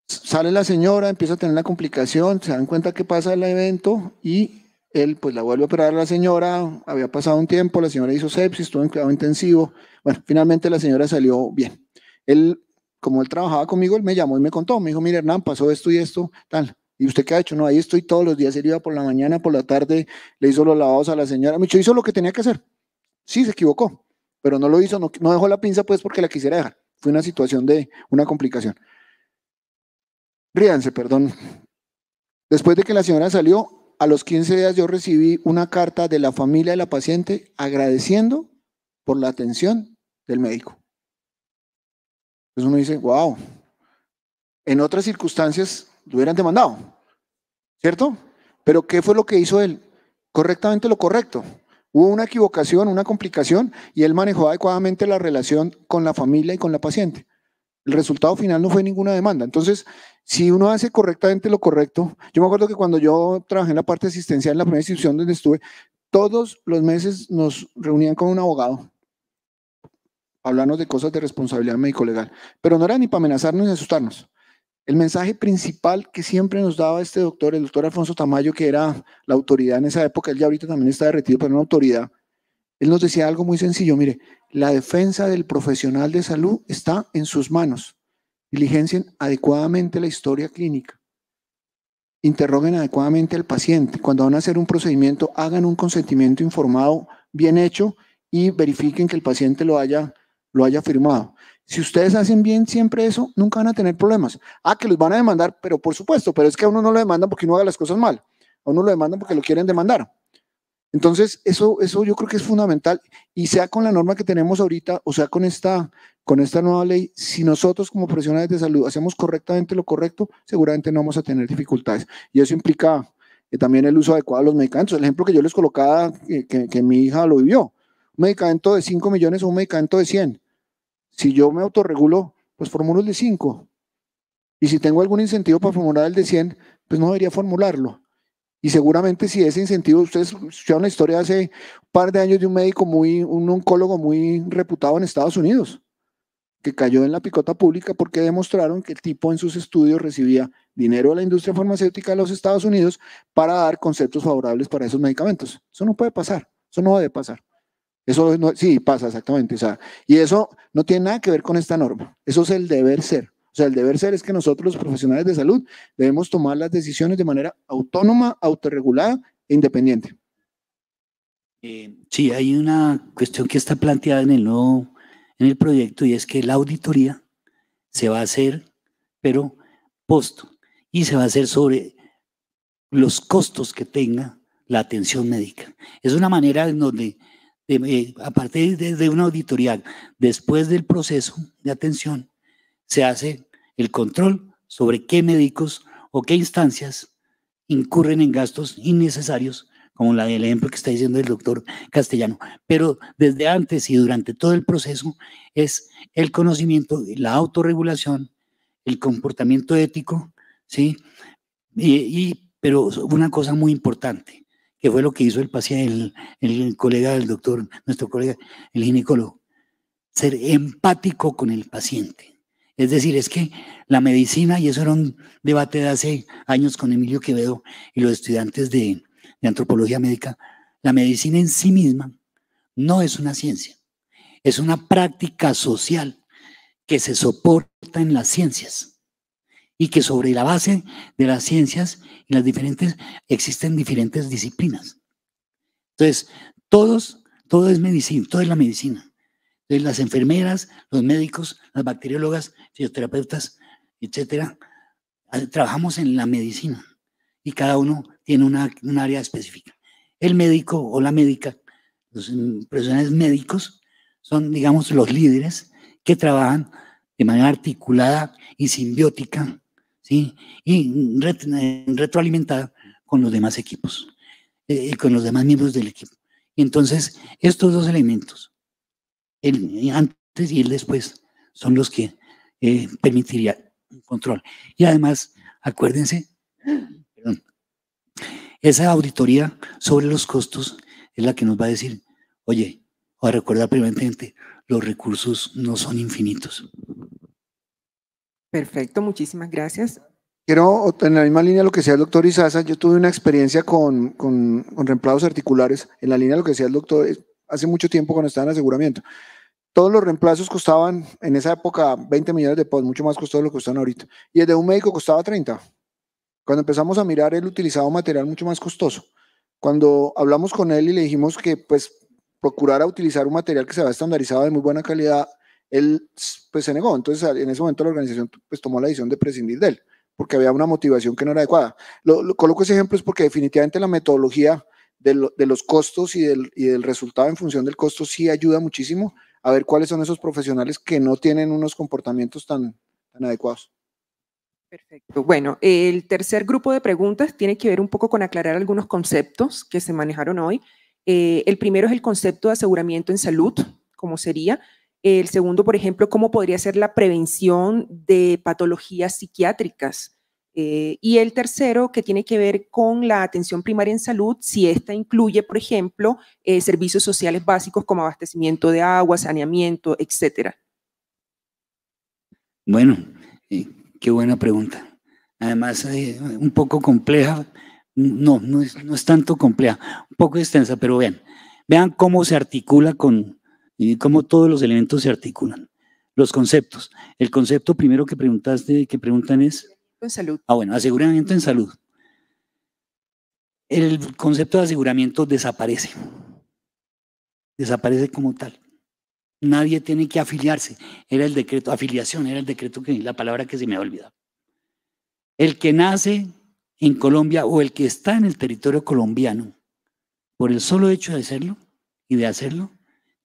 Sale la señora, empieza a tener una complicación, se dan cuenta que pasa el evento y él pues la vuelve a operar a la señora, había pasado un tiempo, la señora hizo sepsis, estuvo en cuidado intensivo. Bueno, finalmente la señora salió bien. Él como él trabajaba conmigo, él me llamó y me contó, me dijo, mire Hernán, pasó esto y esto, tal. ¿Y usted qué ha hecho? No, ahí estoy todos los días, él iba por la mañana, por la tarde, le hizo los lavados a la señora, mucho hizo lo que tenía que hacer. Sí, se equivocó, pero no lo hizo, no, no dejó la pinza pues porque la quisiera dejar. Fue una situación de una complicación. Ríanse, perdón. Después de que la señora salió, a los 15 días yo recibí una carta de la familia de la paciente agradeciendo por la atención del médico. Entonces uno dice, wow, en otras circunstancias lo hubieran demandado, ¿cierto? Pero ¿qué fue lo que hizo él? Correctamente lo correcto. Hubo una equivocación, una complicación y él manejó adecuadamente la relación con la familia y con la paciente. El resultado final no fue ninguna demanda. Entonces, si uno hace correctamente lo correcto, yo me acuerdo que cuando yo trabajé en la parte asistencial en la primera institución donde estuve, todos los meses nos reunían con un abogado hablarnos de cosas de responsabilidad médico-legal, pero no era ni para amenazarnos ni asustarnos. El mensaje principal que siempre nos daba este doctor, el doctor Alfonso Tamayo, que era la autoridad en esa época, él ya ahorita también está derretido, pero una autoridad, él nos decía algo muy sencillo, mire, la defensa del profesional de salud está en sus manos. Diligencien adecuadamente la historia clínica. Interroguen adecuadamente al paciente. Cuando van a hacer un procedimiento, hagan un consentimiento informado bien hecho y verifiquen que el paciente lo haya lo haya firmado. Si ustedes hacen bien siempre eso, nunca van a tener problemas. Ah, que los van a demandar, pero por supuesto, pero es que a uno no lo demandan porque uno haga las cosas mal. A uno lo demandan porque lo quieren demandar. Entonces, eso, eso yo creo que es fundamental. Y sea con la norma que tenemos ahorita, o sea con esta, con esta nueva ley, si nosotros como profesionales de salud hacemos correctamente lo correcto, seguramente no vamos a tener dificultades. Y eso implica eh, también el uso adecuado de los medicamentos. El ejemplo que yo les colocaba, eh, que mi hija lo vivió medicamento de 5 millones o un medicamento de 100. Si yo me autorregulo, pues formulo el de 5. Y si tengo algún incentivo para formular el de 100, pues no debería formularlo. Y seguramente si ese incentivo, ustedes escucharon la historia hace un par de años de un médico muy, un oncólogo muy reputado en Estados Unidos, que cayó en la picota pública porque demostraron que el tipo en sus estudios recibía dinero de la industria farmacéutica de los Estados Unidos para dar conceptos favorables para esos medicamentos. Eso no puede pasar, eso no debe pasar. Eso sí pasa exactamente. O y eso no tiene nada que ver con esta norma. Eso es el deber ser. O sea, el deber ser es que nosotros, los profesionales de salud, debemos tomar las decisiones de manera autónoma, autorregulada e independiente. Eh, sí, hay una cuestión que está planteada en el nuevo, en el proyecto y es que la auditoría se va a hacer, pero post y se va a hacer sobre los costos que tenga la atención médica. Es una manera en donde eh, a partir de, una auditorial, después del proceso de atención, se hace el control sobre qué médicos o qué instancias incurren en gastos innecesarios, como la ejemplo que está diciendo el doctor Castellano. Pero desde antes y durante todo el proceso es el conocimiento, la autorregulación, el comportamiento ético, ¿sí? y, pero una cosa muy importante, que fue lo que hizo el paciente, el, colega del doctor, nuestro colega, el ginecólogo, ser empático con el paciente. Es decir, es que la medicina, y eso era un debate de hace años con Emilio Quevedo y los estudiantes de antropología médica, la medicina en sí misma no es una ciencia, es una práctica social que se soporta en las ciencias y que sobre la base de las ciencias y las diferentes existen diferentes disciplinas. Entonces, todos, todo es medicina, todo es la medicina. Entonces, las enfermeras, los médicos, las bacteriólogas, fisioterapeutas, etcétera, eh, trabajamos en la medicina y cada uno tiene un área específica. El médico o la médica, los mm, profesionales médicos, son, digamos, los líderes que trabajan de manera articulada y simbiótica y retroalimentada con los demás equipos, eh, y con los demás miembros del equipo. Y entonces, estos dos elementos, el antes y el después, son los que permitirían eh, permitiría un control. Y además, acuérdense, esa auditoría sobre los costos es la que nos va a decir, oye, o a recordar primeramente, los recursos no son infinitos. Perfecto, muchísimas gracias. Quiero, en la misma línea, lo que decía el doctor Izaza, yo tuve una experiencia con, con, reemplazos articulares, en la línea de lo que decía el doctor eh, hace mucho tiempo cuando estaba en aseguramiento. Todos los reemplazos costaban en esa época 20 millones de pesos, mucho más costoso de lo que están ahorita. Y el de un médico costaba 30. Cuando empezamos a mirar, él utilizaba material mucho más costoso. Cuando hablamos con él y le dijimos que pues procurara utilizar un material que se había estandarizado de muy buena calidad, él pues se negó. Entonces, en ese momento la organización pues tomó la decisión de prescindir de él, porque había una motivación que no era adecuada. Lo, coloco ese ejemplo es porque definitivamente la metodología de, de los costos y del, y del, resultado en función del costo sí ayuda muchísimo a ver cuáles son esos profesionales que no tienen unos comportamientos tan, tan adecuados. Perfecto. Bueno, el tercer grupo de preguntas tiene que ver un poco con aclarar algunos conceptos que se manejaron hoy. Eh, el primero es el concepto de aseguramiento en salud, como sería, el segundo, por ejemplo, cómo podría ser la prevención de patologías psiquiátricas. Eh, y el tercero, que tiene que ver con la atención primaria en salud, si esta incluye, por ejemplo, eh, servicios sociales básicos como abastecimiento de agua, saneamiento, etcétera. Bueno, eh, qué buena pregunta. Además, un poco compleja, no, no es, no es tanto compleja, un poco extensa, pero vean, vean cómo se articula con, y cómo todos los elementos se articulan. Los conceptos. El concepto primero que preguntaste, que preguntan es... En salud. Ah, bueno, aseguramiento en salud. El concepto de aseguramiento desaparece. Desaparece como tal. Nadie tiene que afiliarse. Era el decreto, afiliación, era el decreto que la palabra que se me ha olvidado. El que nace en Colombia o el que está en el territorio colombiano, por el solo hecho de hacerlo y de hacerlo,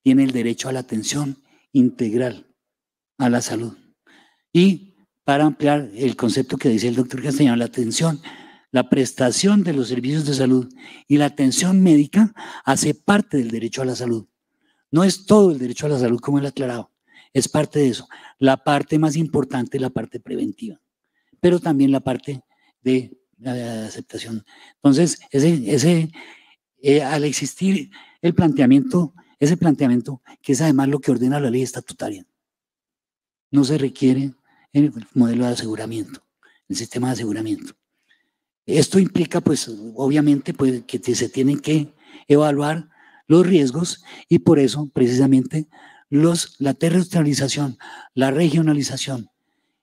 tiene el derecho a la atención integral a la salud. Y para ampliar el concepto que dice el doctor Castellano, la atención, la prestación de los servicios de salud y la atención médica hace parte del derecho a la salud. No es todo el derecho a la salud como él ha aclarado, es parte de eso. La parte más importante es la parte preventiva, pero también la parte de la aceptación. Entonces, ese, eh, al existir el planteamiento ese planteamiento, que es además lo que ordena la ley estatutaria, no se requiere el modelo de aseguramiento, el sistema de aseguramiento. Esto implica, pues, obviamente, pues, que se tienen que evaluar los riesgos y por eso, precisamente, los, la territorialización, la regionalización.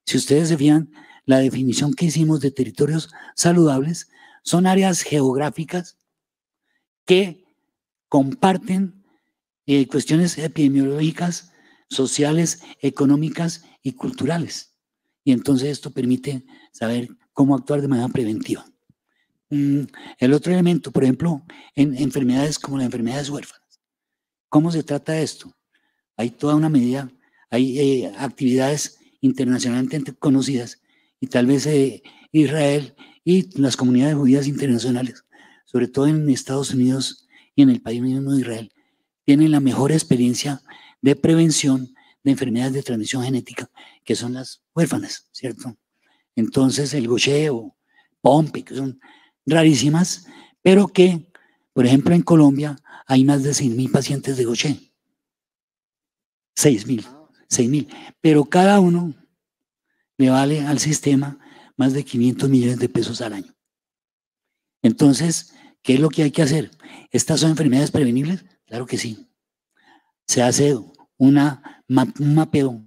Si ustedes se fijan, la definición que hicimos de territorios saludables son áreas geográficas que comparten eh, cuestiones epidemiológicas, sociales, económicas y culturales. Y entonces esto permite saber cómo actuar de manera preventiva. Mm, el otro elemento, por ejemplo, en enfermedades como las enfermedades huérfanas. ¿Cómo se trata esto? Hay toda una medida, hay eh, actividades internacionalmente conocidas y tal vez eh, Israel y las comunidades judías internacionales, sobre todo en Estados Unidos y en el país mismo de Israel, tienen la mejor experiencia de prevención de enfermedades de transmisión genética, que son las huérfanas, ¿cierto? Entonces, el gocheo, pompe, que son rarísimas, pero que, por ejemplo, en Colombia hay más de 6.000 pacientes de goché. 6.000, 6.000. Pero cada uno le vale al sistema más de 500 millones de pesos al año. Entonces, ¿qué es lo que hay que hacer? ¿Estas son enfermedades prevenibles? Claro que sí. Se hace una, un mapeo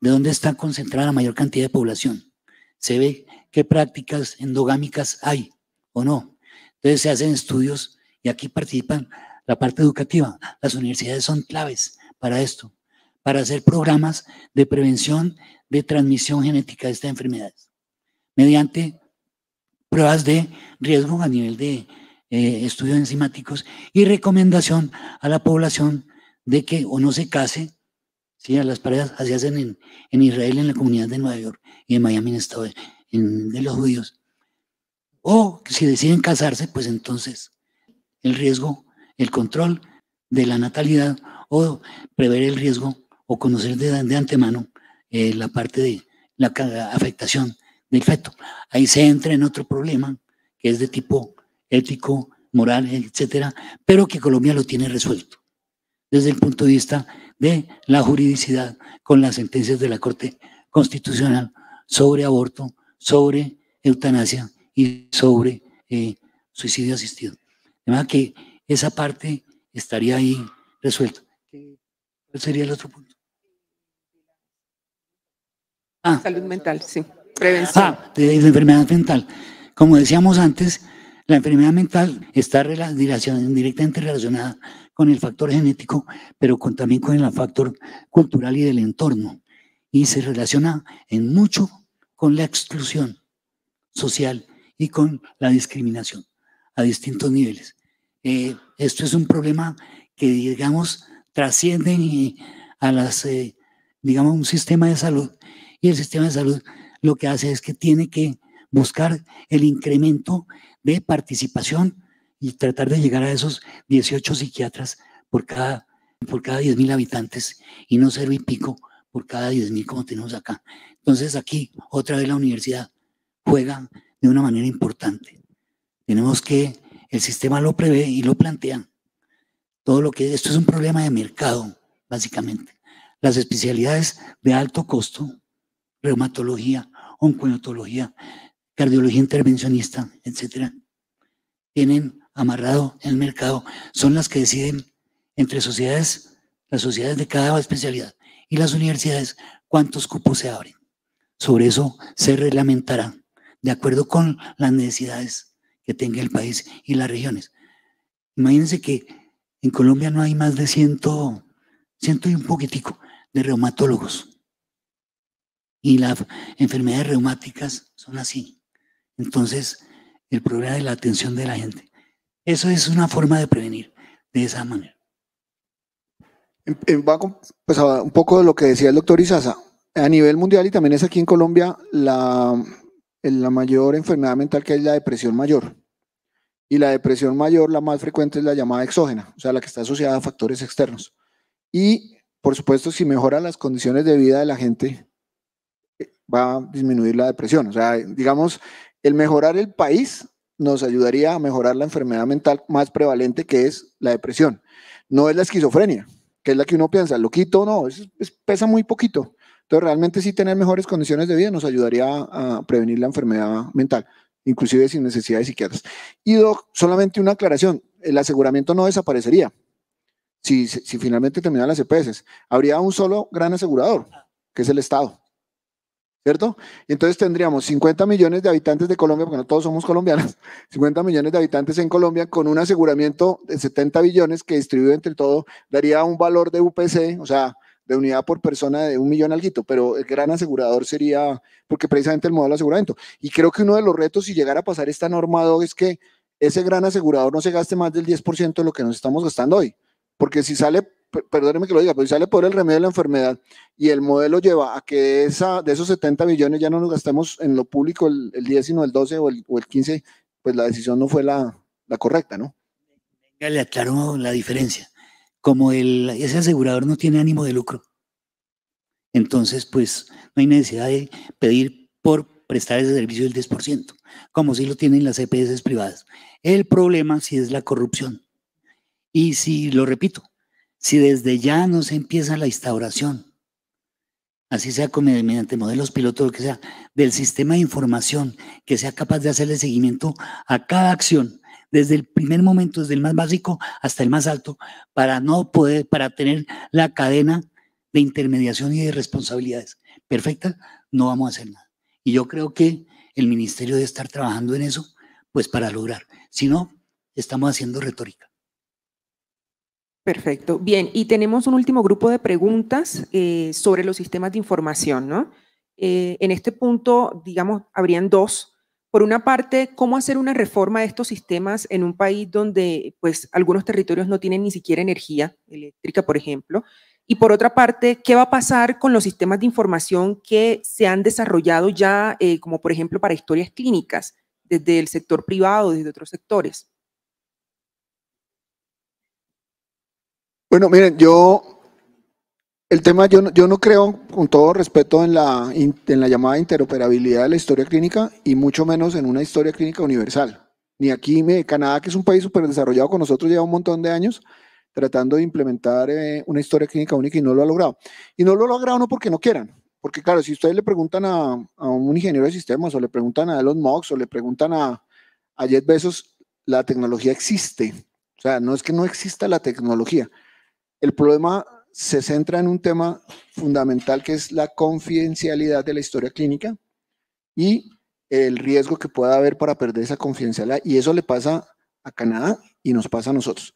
de dónde está concentrada la mayor cantidad de población. Se ve qué prácticas endogámicas hay o no. Entonces se hacen estudios y aquí participan la parte educativa. Las universidades son claves para esto, para hacer programas de prevención de transmisión genética de estas enfermedades, mediante pruebas de riesgo a nivel de eh, estudios enzimáticos y recomendación a la población de que o no se case, si a las parejas, así hacen en, en Israel, en la comunidad de Nueva York y en Miami, en Estado de, de los judíos. O si deciden casarse, pues entonces el riesgo, el control de la natalidad o prever el riesgo o conocer de, de antemano eh, la parte de la afectación del feto. Ahí se entra en otro problema que es de tipo ético, moral, etcétera, pero que Colombia lo tiene resuelto desde el punto de vista de la juridicidad con las sentencias de la Corte Constitucional sobre aborto, sobre eutanasia y sobre eh, suicidio asistido. De manera que esa parte estaría ahí resuelta. ¿Cuál sería el otro punto? Ah. Salud mental, sí. Prevención. Ah, de enfermedad mental. Como decíamos antes, la enfermedad mental está directamente relacionada con el factor genético, pero con, también con el factor cultural y del entorno. Y se relaciona en mucho con la exclusión social y con la discriminación a distintos niveles. Eh, esto es un problema que, digamos, trasciende eh, a las, eh, digamos, un sistema de salud. Y el sistema de salud lo que hace es que tiene que buscar el incremento de participación y tratar de llegar a esos 18 psiquiatras por cada, por cada 10.000 habitantes y no cero y pico por cada 10.000 como tenemos acá. Entonces aquí otra vez la universidad juega de una manera importante. Tenemos que, el sistema lo prevé y lo plantea. Todo lo que, esto es un problema de mercado, básicamente. Las especialidades de alto costo, reumatología, oncología, cardiología intervencionista, etcétera, tienen amarrado el mercado, son las que deciden entre sociedades, las sociedades de cada especialidad y las universidades cuántos cupos se abren. Sobre eso se reglamentará de acuerdo con las necesidades que tenga el país y las regiones. Imagínense que en Colombia no hay más de ciento, ciento y un poquitico de reumatólogos. Y las enfermedades reumáticas son así. Entonces, el problema de la atención de la gente. Eso es una forma de prevenir de esa manera. Pues un poco de lo que decía el doctor Izaza, a nivel mundial y también es aquí en Colombia, la, la mayor enfermedad mental que es la depresión mayor. Y la depresión mayor, la más frecuente, es la llamada exógena, o sea, la que está asociada a factores externos. Y, por supuesto, si mejora las condiciones de vida de la gente, eh, va a disminuir la depresión. O sea, digamos, el mejorar el país nos ayudaría a mejorar la enfermedad mental más prevalente que es la depresión. No es la esquizofrenia, que es la que uno piensa, lo quito, no, pesa muy poquito. Entonces, realmente sí tener mejores condiciones de vida nos ayudaría a, prevenir la enfermedad mental, inclusive sin necesidad de psiquiatras. Y Doc, solamente una aclaración, el aseguramiento no desaparecería si, finalmente terminan las EPS. Habría un solo gran asegurador, que es el Estado. ¿cierto? Y entonces tendríamos 50 millones de habitantes de Colombia, porque no todos somos colombianos, 50 millones de habitantes en Colombia con un aseguramiento de 70 billones que distribuido entre todo daría un valor de UPC, o sea, de unidad por persona de un millón alguito, pero el gran asegurador sería, porque precisamente el modelo de aseguramiento. Y creo que uno de los retos, si llegara a pasar esta norma 2, es que ese gran asegurador no se gaste más del 10% de lo que nos estamos gastando hoy, porque si sale perdóneme que lo diga, pero sale por el remedio de la enfermedad y el modelo lleva a que esa, de esos 70 millones ya no nos gastemos en lo público el, 10, sino el 12 o el, 15, pues la decisión no fue la, correcta, ¿no? Ya le aclaro la diferencia. Como el, ese asegurador no tiene ánimo de lucro, entonces pues no hay necesidad de pedir por prestar ese servicio del 10%, como si lo tienen las EPS privadas. El problema sí es la corrupción. Y si, lo repito, si desde ya no se empieza la instauración, así sea mediante modelos pilotos, lo que sea, del sistema de información que sea capaz de hacerle seguimiento a cada acción, desde el primer momento, desde el más básico hasta el más alto, para no poder, para tener la cadena de intermediación y de responsabilidades perfecta, no vamos a hacer nada. Y yo creo que el ministerio debe estar trabajando en eso, pues para lograr. Si no, estamos haciendo retórica. Perfecto. Bien, y tenemos un último grupo de preguntas eh, sobre los sistemas de información, ¿no? Eh, en este punto, digamos, habrían dos. Por una parte, ¿cómo hacer una reforma de estos sistemas en un país donde, pues, algunos territorios no tienen ni siquiera energía eléctrica, por ejemplo? Y por otra parte, ¿qué va a pasar con los sistemas de información que se han desarrollado ya, eh, como por ejemplo para historias clínicas, desde el sector privado, desde otros sectores? Bueno, miren, yo, el tema, yo, no, yo no creo, con todo respeto, en la, en la llamada interoperabilidad de la historia clínica y mucho menos en una historia clínica universal. Ni aquí, me Canadá, que es un país súper desarrollado con nosotros, lleva un montón de años tratando de implementar eh, una historia clínica única y no lo ha logrado. Y no lo ha logrado no porque no quieran, porque claro, si ustedes le preguntan a, un ingeniero de sistemas o le preguntan a Elon Musk o le preguntan a, a Besos, Bezos, la tecnología existe. O sea, no es que no exista la tecnología el problema se centra en un tema fundamental que es la confidencialidad de la historia clínica y el riesgo que pueda haber para perder esa confidencialidad. Y eso le pasa a Canadá y nos pasa a nosotros.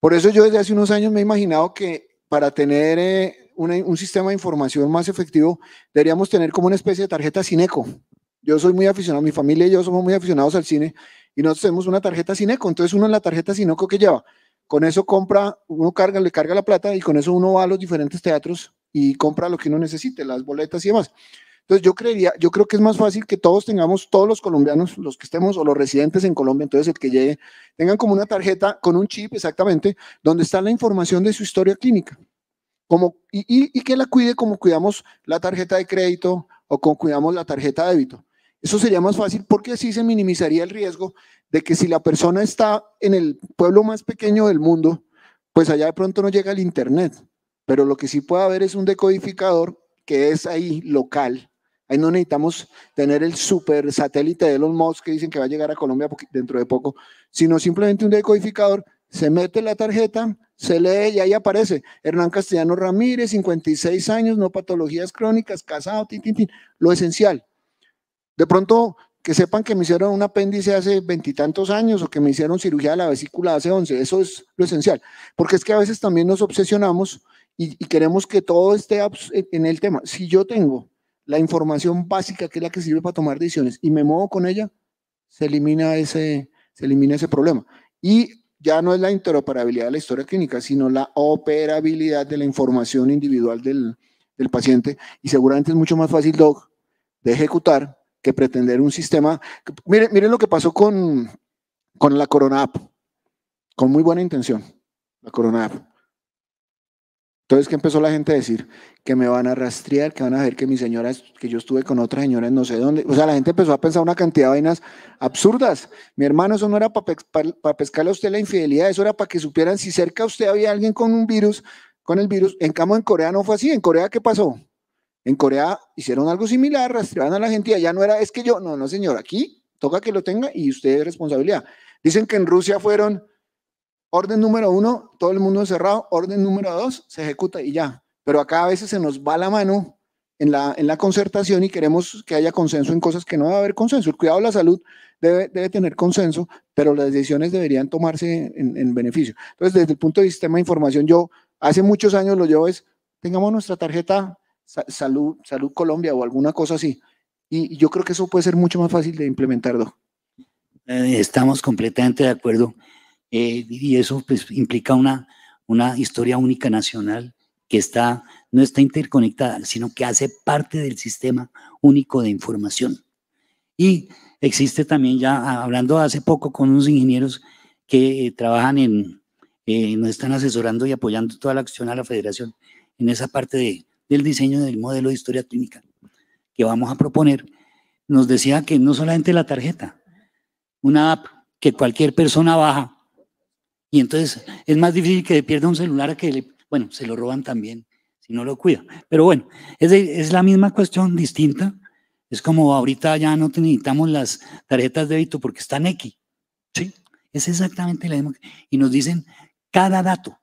Por eso yo desde hace unos años me he imaginado que para tener eh, un sistema de información más efectivo deberíamos tener como una especie de tarjeta Cineco. Yo soy muy aficionado, mi familia y yo somos muy aficionados al cine y nosotros tenemos una tarjeta Cineco. Entonces uno en la tarjeta Cineco que lleva con eso compra, uno carga, le carga la plata y con eso uno va a los diferentes teatros y compra lo que uno necesite, las boletas y demás. Entonces yo creería, yo creo que es más fácil que todos tengamos, todos los colombianos, los que estemos o los residentes en Colombia, entonces el que llegue, tengan como una tarjeta con un chip exactamente, donde está la información de su historia clínica. Como, y, y que la cuide como cuidamos la tarjeta de crédito o como cuidamos la tarjeta de débito. Eso sería más fácil porque así se minimizaría el riesgo de que si la persona está en el pueblo más pequeño del mundo, pues allá de pronto no llega el Internet. Pero lo que sí puede haber es un decodificador que es ahí local. Ahí no necesitamos tener el super satélite de los mods que dicen que va a llegar a Colombia dentro de poco, sino simplemente un decodificador. Se mete la tarjeta, se lee y ahí aparece Hernán Castellano Ramírez, 56 años, no patologías crónicas, casado, lo esencial. De pronto, que sepan que me hicieron un apéndice hace veintitantos años o que me hicieron cirugía de la vesícula hace once. Eso es lo esencial. Porque es que a veces también nos obsesionamos y, queremos que todo esté en el tema. Si yo tengo la información básica, que es la que sirve para tomar decisiones, y me muevo con ella, se elimina ese, se elimina ese problema. Y ya no es la interoperabilidad de la historia clínica, sino la operabilidad de la información individual del, del paciente. Y seguramente es mucho más fácil, de ejecutar que pretender un sistema. Miren, miren lo que pasó con, con la Corona App, con muy buena intención, la Corona App. Entonces, ¿qué empezó la gente a decir? Que me van a rastrear, que van a ver que mi señora, que yo estuve con otra señora en no sé dónde. O sea, la gente empezó a pensar una cantidad de vainas absurdas. Mi hermano, eso no era para pescarle a usted la infidelidad, eso era para que supieran si cerca a usted había alguien con un virus, con el virus. En cambio, en Corea no fue así. ¿En Corea qué pasó? En Corea hicieron algo similar, rastreaban a la gente y allá no era, es que yo, no, no señor, aquí toca que lo tenga y usted es responsabilidad. Dicen que en Rusia fueron orden número uno, todo el mundo encerrado, orden número dos, se ejecuta y ya. Pero acá a veces se nos va la mano en la, en la concertación y queremos que haya consenso en cosas que no va a haber consenso. El cuidado de la salud debe, debe tener consenso, pero las decisiones deberían tomarse en, beneficio. Entonces, desde el punto de sistema de información, yo hace muchos años lo llevo es, tengamos nuestra tarjeta Salud, Salud Colombia o alguna cosa así. Y yo creo que eso puede ser mucho más fácil de implementarlo eh, Estamos completamente de acuerdo. Eh, y eso pues, implica una, una historia única nacional que está, no está interconectada, sino que hace parte del sistema único de información. Y existe también ya, ah, hablando hace poco con unos ingenieros que eh, trabajan en, nos están asesorando y apoyando toda la acción a la federación en esa parte de, del diseño del modelo de historia clínica que vamos a proponer, nos decía que no solamente la tarjeta, una app que cualquier persona baja y entonces es más difícil que pierda un celular a que bueno, se lo roban también si no lo cuida. Pero bueno, es, la misma cuestión distinta. Es como ahorita ya no necesitamos las tarjetas de débito porque están X. Sí, es exactamente la misma. Y nos dicen cada dato,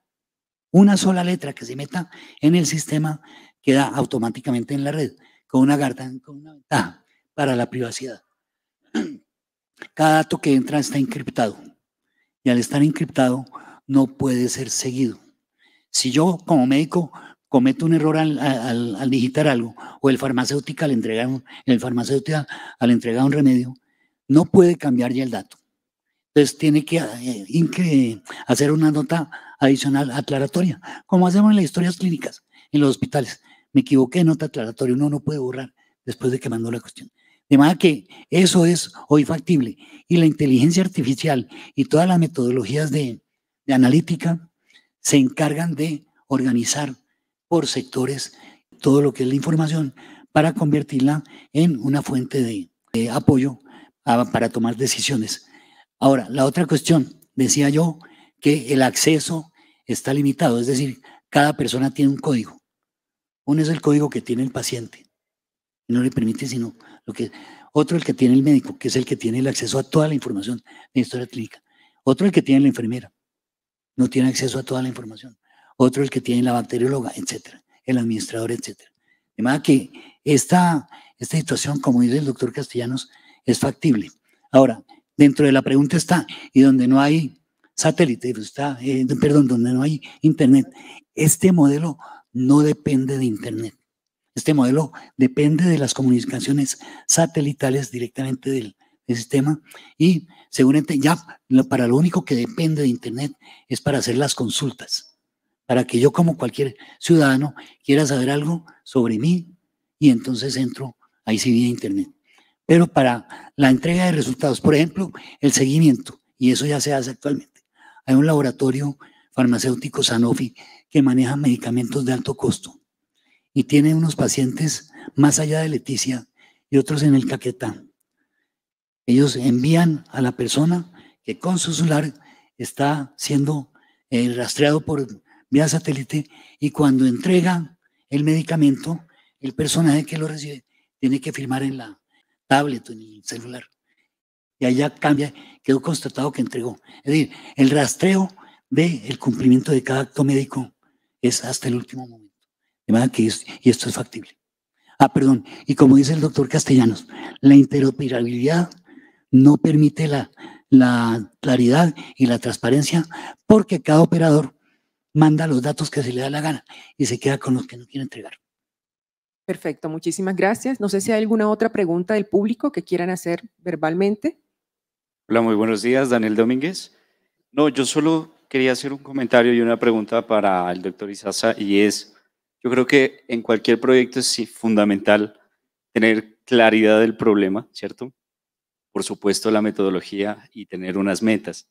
una sola letra que se meta en el sistema queda automáticamente en la red, con una, con ventaja para la privacidad. Cada dato que entra está encriptado y al estar encriptado no puede ser seguido. Si yo como médico cometo un error al, digitar algo o el farmacéutico al entregar un, el farmacéutico al entregar un remedio, no puede cambiar ya el dato. Entonces tiene eh, que hacer una nota adicional aclaratoria, como hacemos en las historias clínicas, en los hospitales me equivoqué en nota aclaratoria, uno no puede borrar después de que mandó la cuestión. De manera que eso es hoy factible. Y la inteligencia artificial y todas las metodologías de, analítica se encargan de organizar por sectores todo lo que es la información para convertirla en una fuente de, apoyo para tomar decisiones. Ahora, la otra cuestión, decía yo que el acceso está limitado, es decir, cada persona tiene un código. Uno es el código que tiene el paciente, no le permite sino lo que... Otro el que tiene el médico, que es el que tiene el acceso a toda la información de historia clínica. Otro el que tiene la enfermera, no tiene acceso a toda la información. Otro el que tiene la bacterióloga, etcétera, el administrador, etcétera. De manera que esta, esta situación, como dice el doctor Castellanos, es factible. Ahora, dentro de la pregunta está, y donde no hay satélite, pues está, eh, perdón, donde no hay internet, este modelo no depende de Internet. Este modelo depende de las comunicaciones satelitales directamente del, sistema y seguramente ya para lo único que depende de Internet es para hacer las consultas, para que yo como cualquier ciudadano quiera saber algo sobre mí y entonces entro ahí sí vía Internet. Pero para la entrega de resultados, por ejemplo, el seguimiento, y eso ya se hace actualmente. Hay un laboratorio farmacéutico Sanofi que manejan medicamentos de alto costo y tiene unos pacientes más allá de Leticia y otros en el Caquetá. Ellos envían a la persona que con su celular está siendo eh, rastreado por vía satélite y cuando entrega el medicamento, el personaje que lo recibe tiene que firmar en la tablet o en el celular. Y allá cambia, quedó constatado que entregó. Es decir, el rastreo ve el cumplimiento de cada acto médico es hasta el último momento. De que y esto es factible. Ah, perdón. Y como dice el doctor Castellanos, la interoperabilidad no permite la, la claridad y la transparencia porque cada operador manda los datos que se le da la gana y se queda con los que no quiere entregar. Perfecto, muchísimas gracias. No sé si hay alguna otra pregunta del público que quieran hacer verbalmente. Hola, muy buenos días, Daniel Domínguez. No, yo solo quería hacer un comentario y una pregunta para el doctor Izaza y es, yo creo que en cualquier proyecto es fundamental tener claridad del problema, ¿cierto? Por supuesto, la metodología y tener unas metas.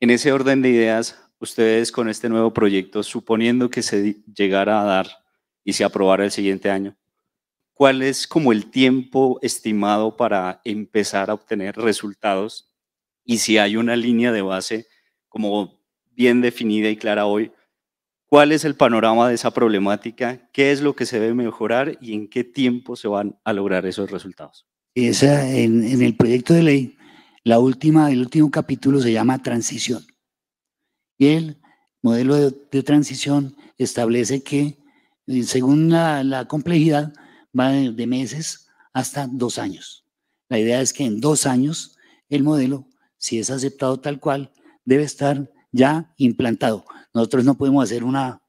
En ese orden de ideas, ustedes con este nuevo proyecto, suponiendo que se llegara a dar y se aprobara el siguiente año, ¿cuál es como el tiempo estimado para empezar a obtener resultados? Y si hay una línea de base como bien definida y clara hoy cuál es el panorama de esa problemática, qué es lo que se debe mejorar y en qué tiempo se van a lograr esos resultados. en, el proyecto de ley, la última, el último capítulo se llama transición. Y el modelo de, transición establece que, eh, según la, complejidad, va de, de meses hasta dos años. La idea es que en dos años el modelo, si es aceptado tal cual, debe estar ya implantado. Nosotros no podemos hacer una,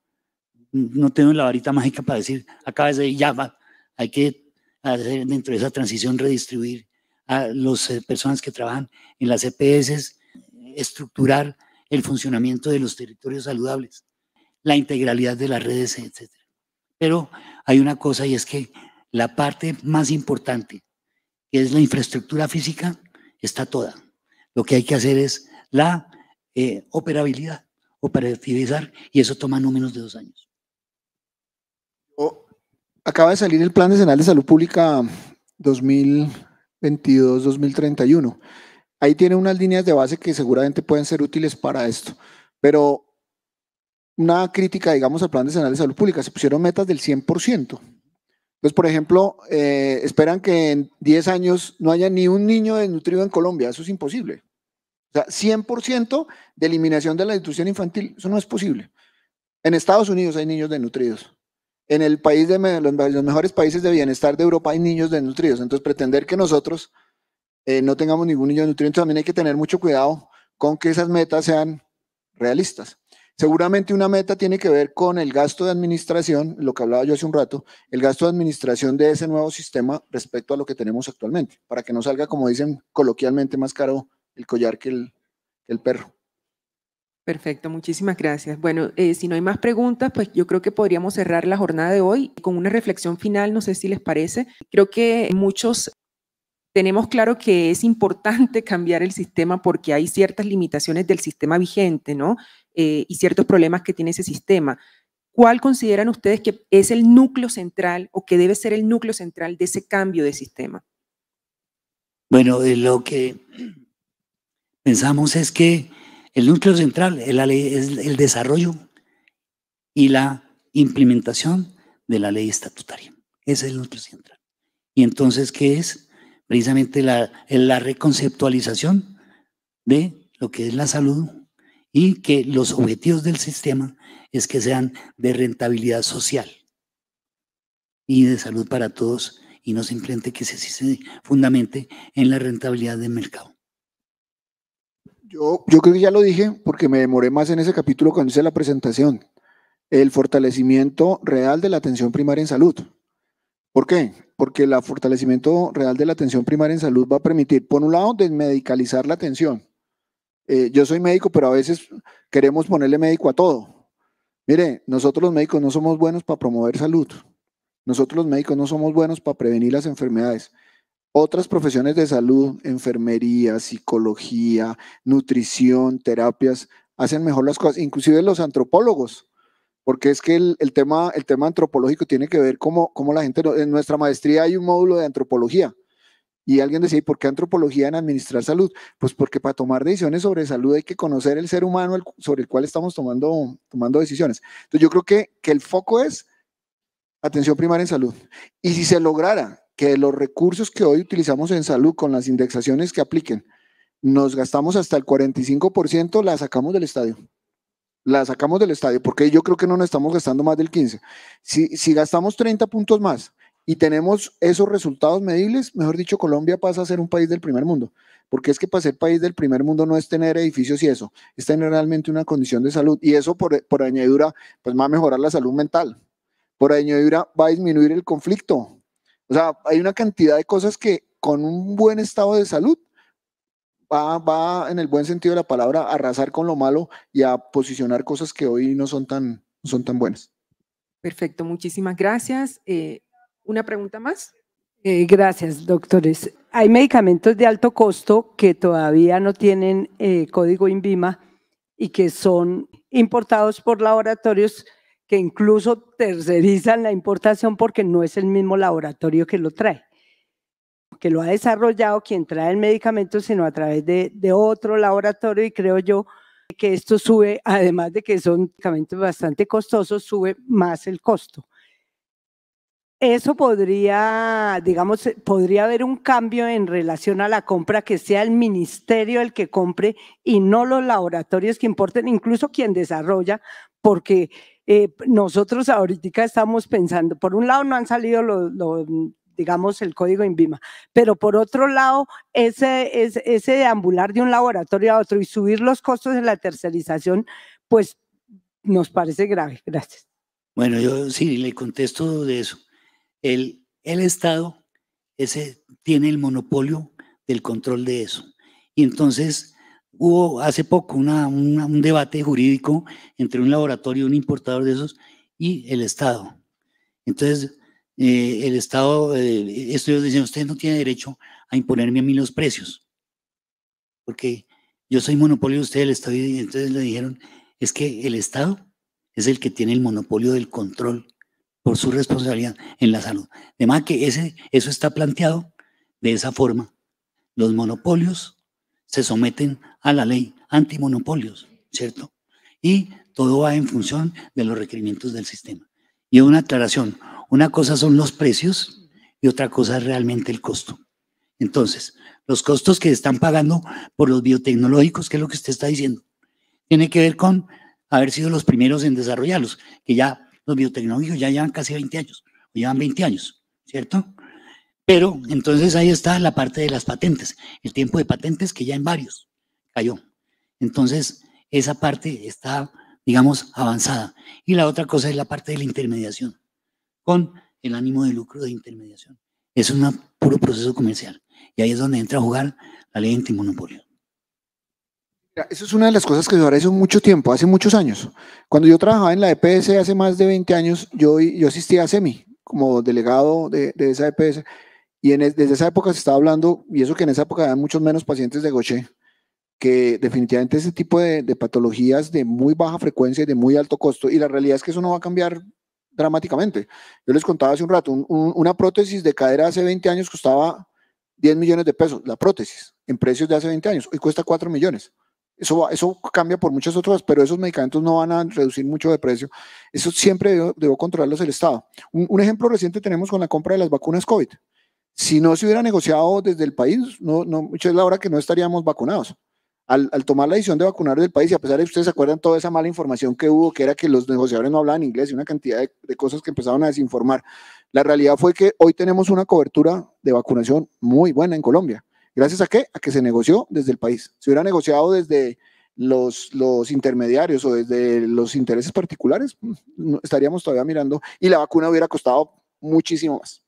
no tenemos la varita mágica para decir, acá de ya va, hay que hacer dentro de esa transición redistribuir a las eh, personas que trabajan en las EPS, estructurar el funcionamiento de los territorios saludables, la integralidad de las redes, etc. Pero hay una cosa y es que la parte más importante, que es la infraestructura física, está toda. Lo que hay que hacer es la eh, operabilidad, operativizar, y eso toma no menos de dos años. Oh, acaba de salir el Plan Nacional de Salud Pública 2022-2031. Ahí tiene unas líneas de base que seguramente pueden ser útiles para esto, pero una crítica, digamos, al Plan Nacional de Salud Pública, se pusieron metas del 100%. Entonces, por ejemplo, eh, esperan que en 10 años no haya ni un niño desnutrido en Colombia. Eso es imposible. O sea, 100% de eliminación de la nutrición infantil, eso no es posible. En Estados Unidos hay niños desnutridos. En el país de los, los mejores países de bienestar de Europa hay niños desnutridos. Entonces, pretender que nosotros eh, no tengamos ningún niño desnutrido, también hay que tener mucho cuidado con que esas metas sean realistas. Seguramente una meta tiene que ver con el gasto de administración, lo que hablaba yo hace un rato, el gasto de administración de ese nuevo sistema respecto a lo que tenemos actualmente, para que no salga, como dicen coloquialmente, más caro el collar que el, perro. Perfecto, muchísimas gracias. Bueno, eh, si no hay más preguntas, pues yo creo que podríamos cerrar la jornada de hoy con una reflexión final, no sé si les parece. Creo que muchos tenemos claro que es importante cambiar el sistema porque hay ciertas limitaciones del sistema vigente, ¿no? Eh, y ciertos problemas que tiene ese sistema. ¿Cuál consideran ustedes que es el núcleo central o que debe ser el núcleo central de ese cambio de sistema? Bueno, de lo que pensamos es que el núcleo central es el desarrollo y la implementación de la ley estatutaria. Ese es el núcleo central. Y entonces, ¿qué es? Precisamente la, la reconceptualización de lo que es la salud y que los objetivos del sistema es que sean de rentabilidad social y de salud para todos y no simplemente que se, se fundamente en la rentabilidad del mercado. Yo, creo que ya lo dije porque me demoré más en ese capítulo cuando hice la presentación. El fortalecimiento real de la atención primaria en salud. ¿Por qué? Porque el fortalecimiento real de la atención primaria en salud va a permitir, por un lado, desmedicalizar la atención. Eh, yo soy médico, pero a veces queremos ponerle médico a todo. Mire, nosotros los médicos no somos buenos para promover salud. Nosotros los médicos no somos buenos para prevenir las enfermedades. Otras profesiones de salud, enfermería, psicología, nutrición, terapias, hacen mejor las cosas, inclusive los antropólogos, porque es que el, tema, el tema antropológico tiene que ver cómo, cómo la gente, en nuestra maestría hay un módulo de antropología, y alguien decía, ¿y por qué antropología en administrar salud? Pues porque para tomar decisiones sobre salud hay que conocer el ser humano sobre el cual estamos tomando, tomando decisiones. Entonces yo creo que, que el foco es atención primaria en salud. Y si se lograra que los recursos que hoy utilizamos en salud con las indexaciones que apliquen, nos gastamos hasta el 45%, la sacamos del estadio. La sacamos del estadio, porque yo creo que no nos estamos gastando más del 15%. Si, si gastamos 30 puntos más y tenemos esos resultados medibles, mejor dicho, Colombia pasa a ser un país del primer mundo. Porque es que para ser país del primer mundo no es tener edificios y eso, es tener realmente una condición de salud. Y eso por, añadidura, pues va a mejorar la salud mental. Por añadidura, va a disminuir el conflicto, o sea, hay una cantidad de cosas que con un buen estado de salud va, en el buen sentido de la palabra a arrasar con lo malo y a posicionar cosas que hoy no son tan, son tan buenas. Perfecto, muchísimas gracias. Eh, ¿Una pregunta más? Eh, gracias, doctores. Hay medicamentos de alto costo que todavía no tienen eh, código INVIMA y que son importados por laboratorios que incluso tercerizan la importación porque no es el mismo laboratorio que lo trae, que lo ha desarrollado quien trae el medicamento, sino a través de, otro laboratorio y creo yo que esto sube, además de que son medicamentos bastante costosos, sube más el costo. Eso podría, digamos, podría haber un cambio en relación a la compra, que sea el ministerio el que compre y no los laboratorios que importen, incluso quien desarrolla, porque eh, nosotros ahorita estamos pensando, por un lado no han salido los, digamos, el código INVIMA. Pero por otro lado, ese, ese, deambular de un laboratorio a otro y subir los costos de la tercerización, pues nos parece grave. Gracias. Bueno, yo sí le contesto de eso. El, el Estado ese, tiene el monopolio del control de eso. Y entonces Hubo hace poco un debate jurídico entre un laboratorio, un importador de esos y el Estado. Entonces, eh, el Estado, eh, estudios dicen, usted no tiene derecho a imponerme a mí los precios, porque yo soy monopolio de usted, el Estado, y entonces le dijeron, es que el Estado es el que tiene el monopolio del control por su responsabilidad en la salud. De que ese, eso está planteado de esa forma. Los monopolios se someten a la ley antimonopolios, ¿cierto? Y todo va en función de los requerimientos del sistema. Y una aclaración, una cosa son los precios y otra cosa es realmente el costo. Entonces, los costos que están pagando por los biotecnológicos, que es lo que usted está diciendo, tiene que ver con haber sido los primeros en desarrollarlos, que ya los biotecnológicos ya llevan casi 20 años, o llevan 20 años, ¿cierto? Pero entonces ahí está la parte de las patentes, el tiempo de patentes que ya en varios cayó. Entonces esa parte está, digamos, avanzada. Y la otra cosa es la parte de la intermediación, con el ánimo de lucro de intermediación. Es un puro proceso comercial. Y ahí es donde entra a jugar la ley antimonopolio. Eso es una de las cosas que yo ahora mucho tiempo, hace muchos años. Cuando yo trabajaba en la EPS hace más de 20 años, yo, yo asistía a SEMI como delegado de, de esa EPS y desde esa época se estaba hablando, y eso que en esa época había muchos menos pacientes de Gaucher, que definitivamente ese tipo de, patologías de muy baja frecuencia y de muy alto costo, y la realidad es que eso no va a cambiar dramáticamente. Yo les contaba hace un rato, una prótesis de cadera hace 20 años costaba 10 millones de pesos, la prótesis, en precios de hace 20 años, hoy cuesta 4 millones. Eso, eso cambia por muchas otras, pero esos medicamentos no van a reducir mucho de precio. Eso siempre debo, controlarlos el Estado. un ejemplo reciente tenemos con la compra de las vacunas COVID. Si no se hubiera negociado desde el país, no, no, mucha es la hora que no estaríamos vacunados. Al, tomar la decisión de vacunar del país, y a pesar de que ustedes se acuerdan toda esa mala información que hubo, que era que los negociadores no hablaban inglés y una cantidad de, cosas que empezaron a desinformar, la realidad fue que hoy tenemos una cobertura de vacunación muy buena en Colombia. ¿Gracias a qué? A que se negoció desde el país. Si hubiera negociado desde los, los intermediarios o desde los intereses particulares, mm, estaríamos todavía mirando y la vacuna hubiera costado muchísimo más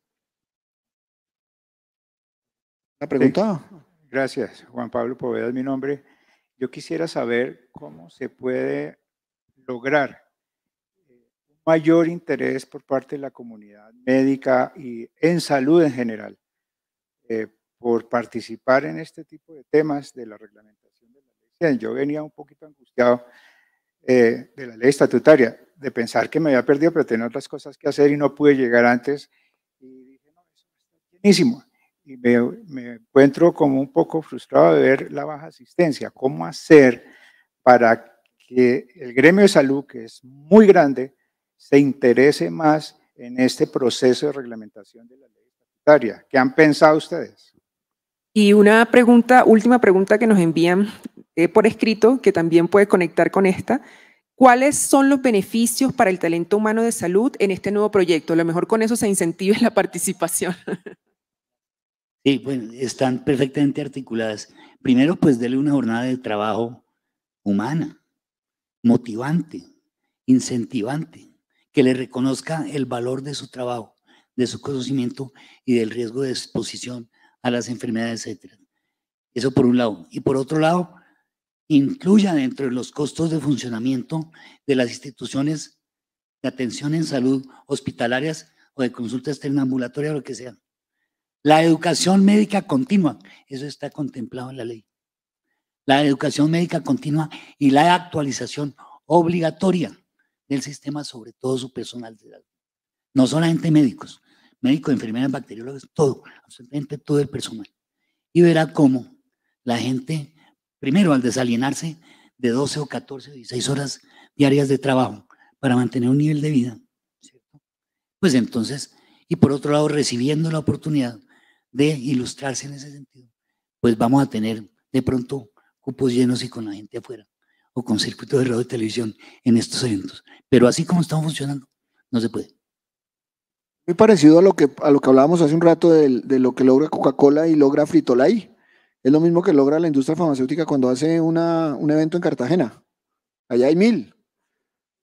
preguntado. Gracias. Juan Pablo Poveda es mi nombre. Yo quisiera saber cómo se puede lograr eh, mayor interés por parte de la comunidad médica y en salud en general eh, por participar en este tipo de temas de la reglamentación de la ley. Yo venía un poquito angustiado eh, de la ley estatutaria, de pensar que me había perdido, pero tenía otras cosas que hacer y no pude llegar antes. Y dije, no, eso está y me, encuentro como un poco frustrado de ver la baja asistencia. ¿Cómo hacer para que el gremio de salud, que es muy grande, se interese más en este proceso de reglamentación de la ley sanitaria? ¿Qué han pensado ustedes? Y una pregunta, última pregunta que nos envían eh, por escrito, que también puede conectar con esta. ¿Cuáles son los beneficios para el talento humano de salud en este nuevo proyecto? A lo mejor con eso se incentive la participación. Sí, bueno, pues, están perfectamente articuladas. Primero, pues dele una jornada de trabajo humana, motivante, incentivante, que le reconozca el valor de su trabajo, de su conocimiento y del riesgo de exposición a las enfermedades, etcétera. Eso por un lado. Y por otro lado, incluya dentro de los costos de funcionamiento de las instituciones de atención en salud hospitalarias o de consulta externa ambulatoria o lo que sea la educación médica continua, eso está contemplado en la ley. La educación médica continua y la actualización obligatoria del sistema, sobre todo su personal No solamente médicos, médicos, enfermeras, bacteriólogos, todo, absolutamente todo el personal. Y verá cómo la gente, primero al desalienarse de 12 o 14 o 16 horas diarias de trabajo para mantener un nivel de vida, pues entonces, y por otro lado, recibiendo la oportunidad de ilustrarse en ese sentido, pues vamos a tener de pronto cupos llenos y con la gente afuera o con circuitos de radio y televisión en estos eventos. Pero así como estamos funcionando, no se puede. Muy parecido a lo que, a lo que hablábamos hace un rato de, de lo que logra Coca-Cola y logra Fritolay. Es lo mismo que logra la industria farmacéutica cuando hace una, un evento en Cartagena. Allá hay mil.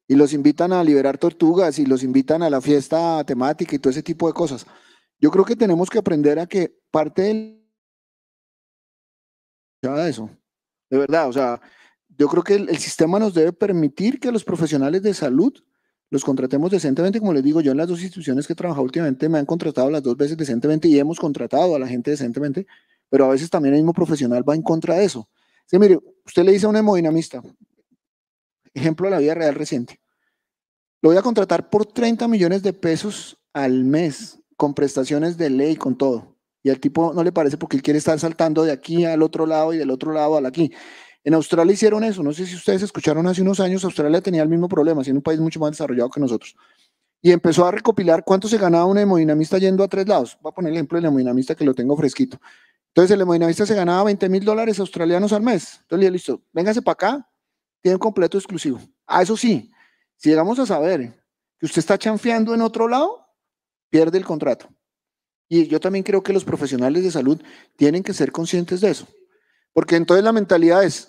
Y los invitan a liberar tortugas y los invitan a la fiesta temática y todo ese tipo de cosas. Yo creo que tenemos que aprender a que parte del... eso, de verdad, o sea, yo creo que el, sistema nos debe permitir que los profesionales de salud los contratemos decentemente, como les digo, yo en las dos instituciones que he trabajado últimamente me han contratado las dos veces decentemente y hemos contratado a la gente decentemente, pero a veces también el mismo profesional va en contra de eso. Sí, mire, usted le dice a un hemodinamista, ejemplo de la vida real reciente, lo voy a contratar por 30 millones de pesos al mes con prestaciones de ley, con todo. Y al tipo no le parece porque él quiere estar saltando de aquí al otro lado y del otro lado al aquí. En Australia hicieron eso, no sé si ustedes escucharon hace unos años, Australia tenía el mismo problema, siendo un país mucho más desarrollado que nosotros. Y empezó a recopilar cuánto se ganaba un hemodinamista yendo a tres lados. Voy a poner el ejemplo del hemodinamista que lo tengo fresquito. Entonces el hemodinamista se ganaba 20 mil dólares australianos al mes. Entonces le dije, listo, véngase para acá, tiene un completo exclusivo. Ah, eso sí, si llegamos a saber que usted está chanfeando en otro lado, pierde el contrato. Y yo también creo que los profesionales de salud tienen que ser conscientes de eso. Porque entonces la mentalidad es,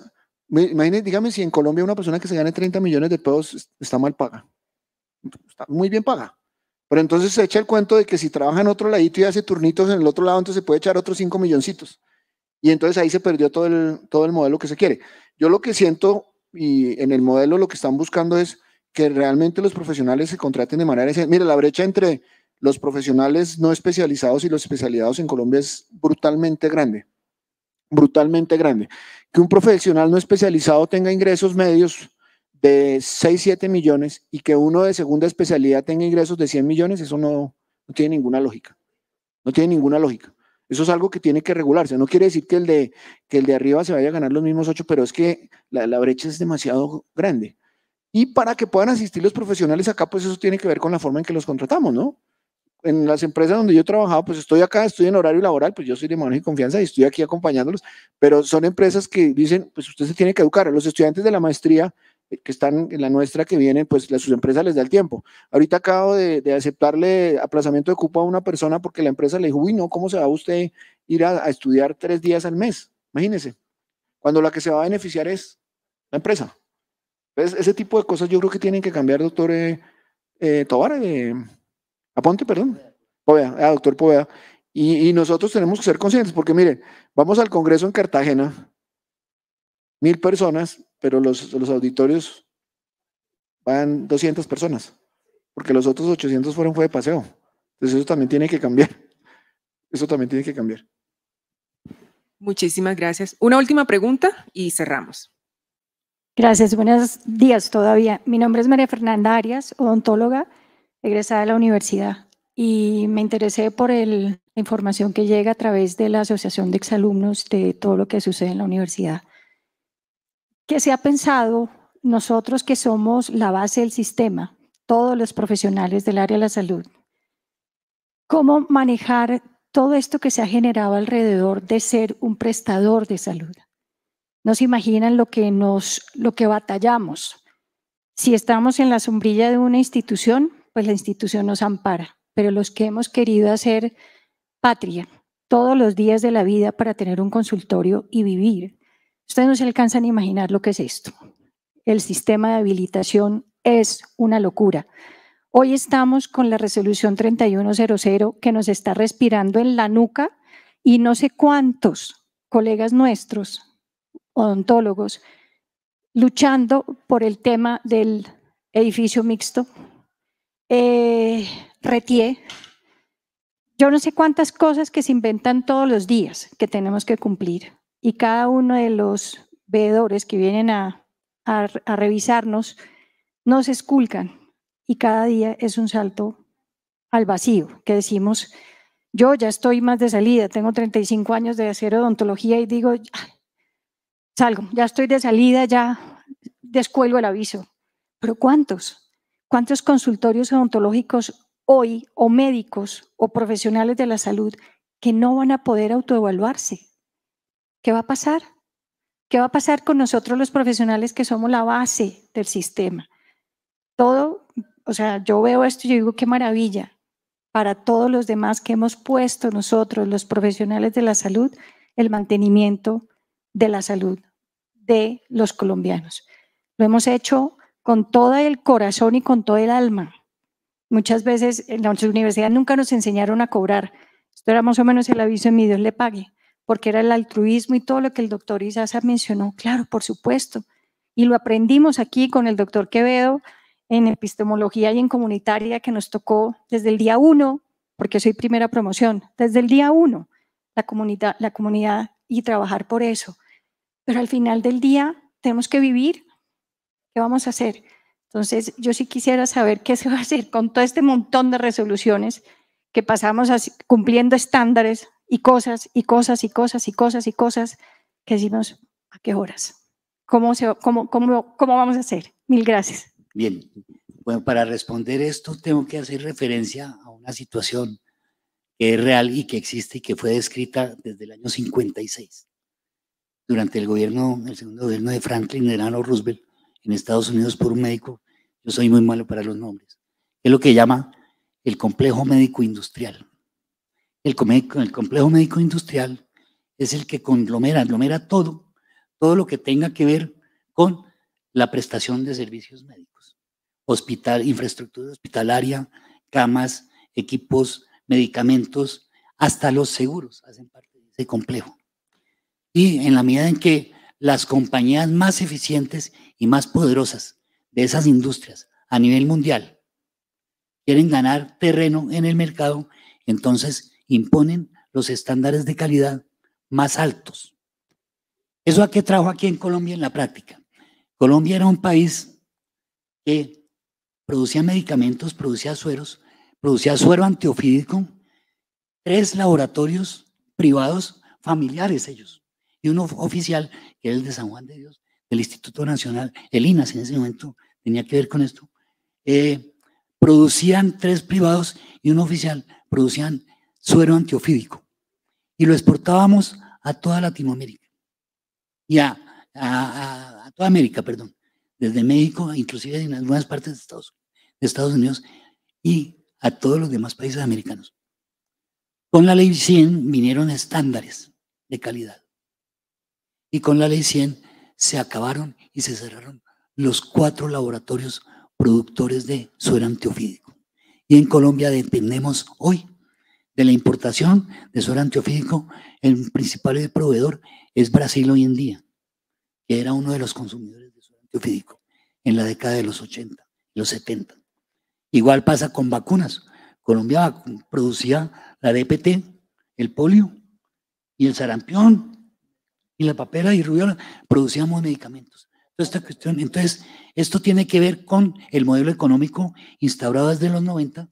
imagínense, dígame si en Colombia una persona que se gane 30 millones de pesos está mal paga. Está muy bien paga. Pero entonces se echa el cuento de que si trabaja en otro ladito y hace turnitos en el otro lado, entonces se puede echar otros 5 milloncitos. Y entonces ahí se perdió todo el, todo el modelo que se quiere. Yo lo que siento y en el modelo lo que están buscando es que realmente los profesionales se contraten de manera... Mira, la brecha entre los profesionales no especializados y los especializados en Colombia es brutalmente grande, brutalmente grande. Que un profesional no especializado tenga ingresos medios de 6, 7 millones y que uno de segunda especialidad tenga ingresos de 100 millones, eso no, tiene ninguna lógica. No tiene ninguna lógica. Eso es algo que tiene que regularse. No quiere decir que el de, que el de arriba se vaya a ganar los mismos 8, pero es que la brecha es demasiado grande. Y para que puedan asistir los profesionales acá, pues eso tiene que ver con la forma en que los contratamos, ¿no? en las empresas donde yo he trabajado, pues estoy acá, estoy en horario laboral, pues yo soy de manejo y confianza y estoy aquí acompañándolos, pero son empresas que dicen, pues usted se tiene que educar. Los estudiantes de la maestría eh, que están en la nuestra, que vienen, pues a sus empresas les da el tiempo. Ahorita acabo de, aceptarle aplazamiento de cupo a una persona porque la empresa le dijo, uy, no, ¿cómo se va usted ir a, estudiar tres días al mes? Imagínese, cuando la que se va a beneficiar es la empresa. ese tipo de cosas yo creo que tienen que cambiar, doctor eh, eh, Tobar. Aponte, perdón. Ah, doctor Poveda. Y, nosotros tenemos que ser conscientes, porque miren, vamos al Congreso en Cartagena, mil personas, pero los, los auditorios van 200 personas, porque los otros 800 fueron fue de paseo. Entonces eso también tiene que cambiar. Eso también tiene que cambiar. Muchísimas gracias. Una última pregunta y cerramos. Gracias, buenos días todavía. Mi nombre es María Fernanda Arias, odontóloga egresada de la universidad y me interesé por la información que llega a través de la Asociación de Exalumnos de todo lo que sucede en la universidad. ¿Qué se ha pensado nosotros que somos la base del sistema, todos los profesionales del área de la salud? ¿Cómo manejar todo esto que se ha generado alrededor de ser un prestador de salud? nos se imaginan lo que, nos, lo que batallamos. Si estamos en la sombrilla de una institución, pues la institución nos ampara. Pero los que hemos querido hacer patria todos los días de la vida para tener un consultorio y vivir, ustedes no se alcanzan a imaginar lo que es esto. El sistema de habilitación es una locura. Hoy estamos con la resolución 3100 que nos está respirando en la nuca y no sé cuántos colegas nuestros, odontólogos, luchando por el tema del edificio mixto, eh, retié Yo no sé cuántas cosas que se inventan todos los días que tenemos que cumplir. Y cada uno de los veedores que vienen a, revisarnos nos esculcan. Y cada día es un salto al vacío, que decimos, yo ya estoy más de salida, tengo 35 años de hacer odontología y digo, salgo, ya estoy de salida, ya descuelgo el aviso. Pero ¿cuántos? ¿Cuántos consultorios odontológicos hoy o médicos o profesionales de la salud que no van a poder autoevaluarse? ¿Qué va a pasar? ¿Qué va a pasar con nosotros los profesionales que somos la base del sistema? Todo, o sea, yo veo esto y yo digo, qué maravilla para todos los demás que hemos puesto nosotros, los profesionales de la salud, el mantenimiento de la salud de los colombianos. Lo hemos hecho con todo el corazón y con todo el alma. Muchas veces en la universidad nunca nos enseñaron a cobrar. Esto era más o menos el aviso de mi Dios le pague, porque era el altruismo y todo lo que el doctor Isaza mencionó. Claro, por supuesto. Y lo aprendimos aquí con el doctor Quevedo en epistemología y en comunitaria que nos tocó desde el día uno, porque soy primera promoción, desde el día uno, la comunidad, la comunidad y trabajar por eso. Pero al final del día tenemos que vivir ¿Qué vamos a hacer? Entonces, yo sí quisiera saber qué se va a hacer con todo este montón de resoluciones que pasamos cumpliendo estándares y cosas y cosas y cosas y cosas y cosas que decimos, ¿a qué horas? ¿Cómo, se, cómo, cómo, cómo vamos a hacer? Mil gracias. Bien, bueno, para responder esto tengo que hacer referencia a una situación que es real y que existe y que fue descrita desde el año 56. Durante el gobierno, el segundo gobierno de Franklin Delano Roosevelt, en Estados Unidos por un médico, yo soy muy malo para los nombres, es lo que llama el complejo médico industrial. El, el complejo médico industrial es el que conglomera, aglomera todo, todo lo que tenga que ver con la prestación de servicios médicos, hospital, infraestructura hospitalaria, camas, equipos, medicamentos, hasta los seguros hacen parte de ese complejo. Y en la medida en que las compañías más eficientes y más poderosas de esas industrias a nivel mundial quieren ganar terreno en el mercado, entonces imponen los estándares de calidad más altos. ¿Eso a qué trajo aquí en Colombia en la práctica? Colombia era un país que producía medicamentos, producía sueros, producía suero antiofídico, tres laboratorios privados familiares ellos y un oficial que era el de San Juan de Dios, del Instituto Nacional, el INAS en ese momento tenía que ver con esto, eh, producían tres privados y un oficial, producían suero antiofídico y lo exportábamos a toda Latinoamérica y a, toda América, perdón, desde México, inclusive en algunas partes de Estados, de Estados Unidos y a todos los demás países americanos. Con la ley 100 vinieron estándares de calidad. Y con la ley 100 se acabaron y se cerraron los cuatro laboratorios productores de suero antiofídico. Y en Colombia dependemos hoy de la importación de suero antiofídico. El principal proveedor es Brasil hoy en día, que era uno de los consumidores de suero antiofídico en la década de los 80, los 70. Igual pasa con vacunas. Colombia producía la DPT, el polio y el sarampión y la papera y rubiola producíamos medicamentos. Entonces, esta cuestión, entonces, esto tiene que ver con el modelo económico instaurado desde los 90,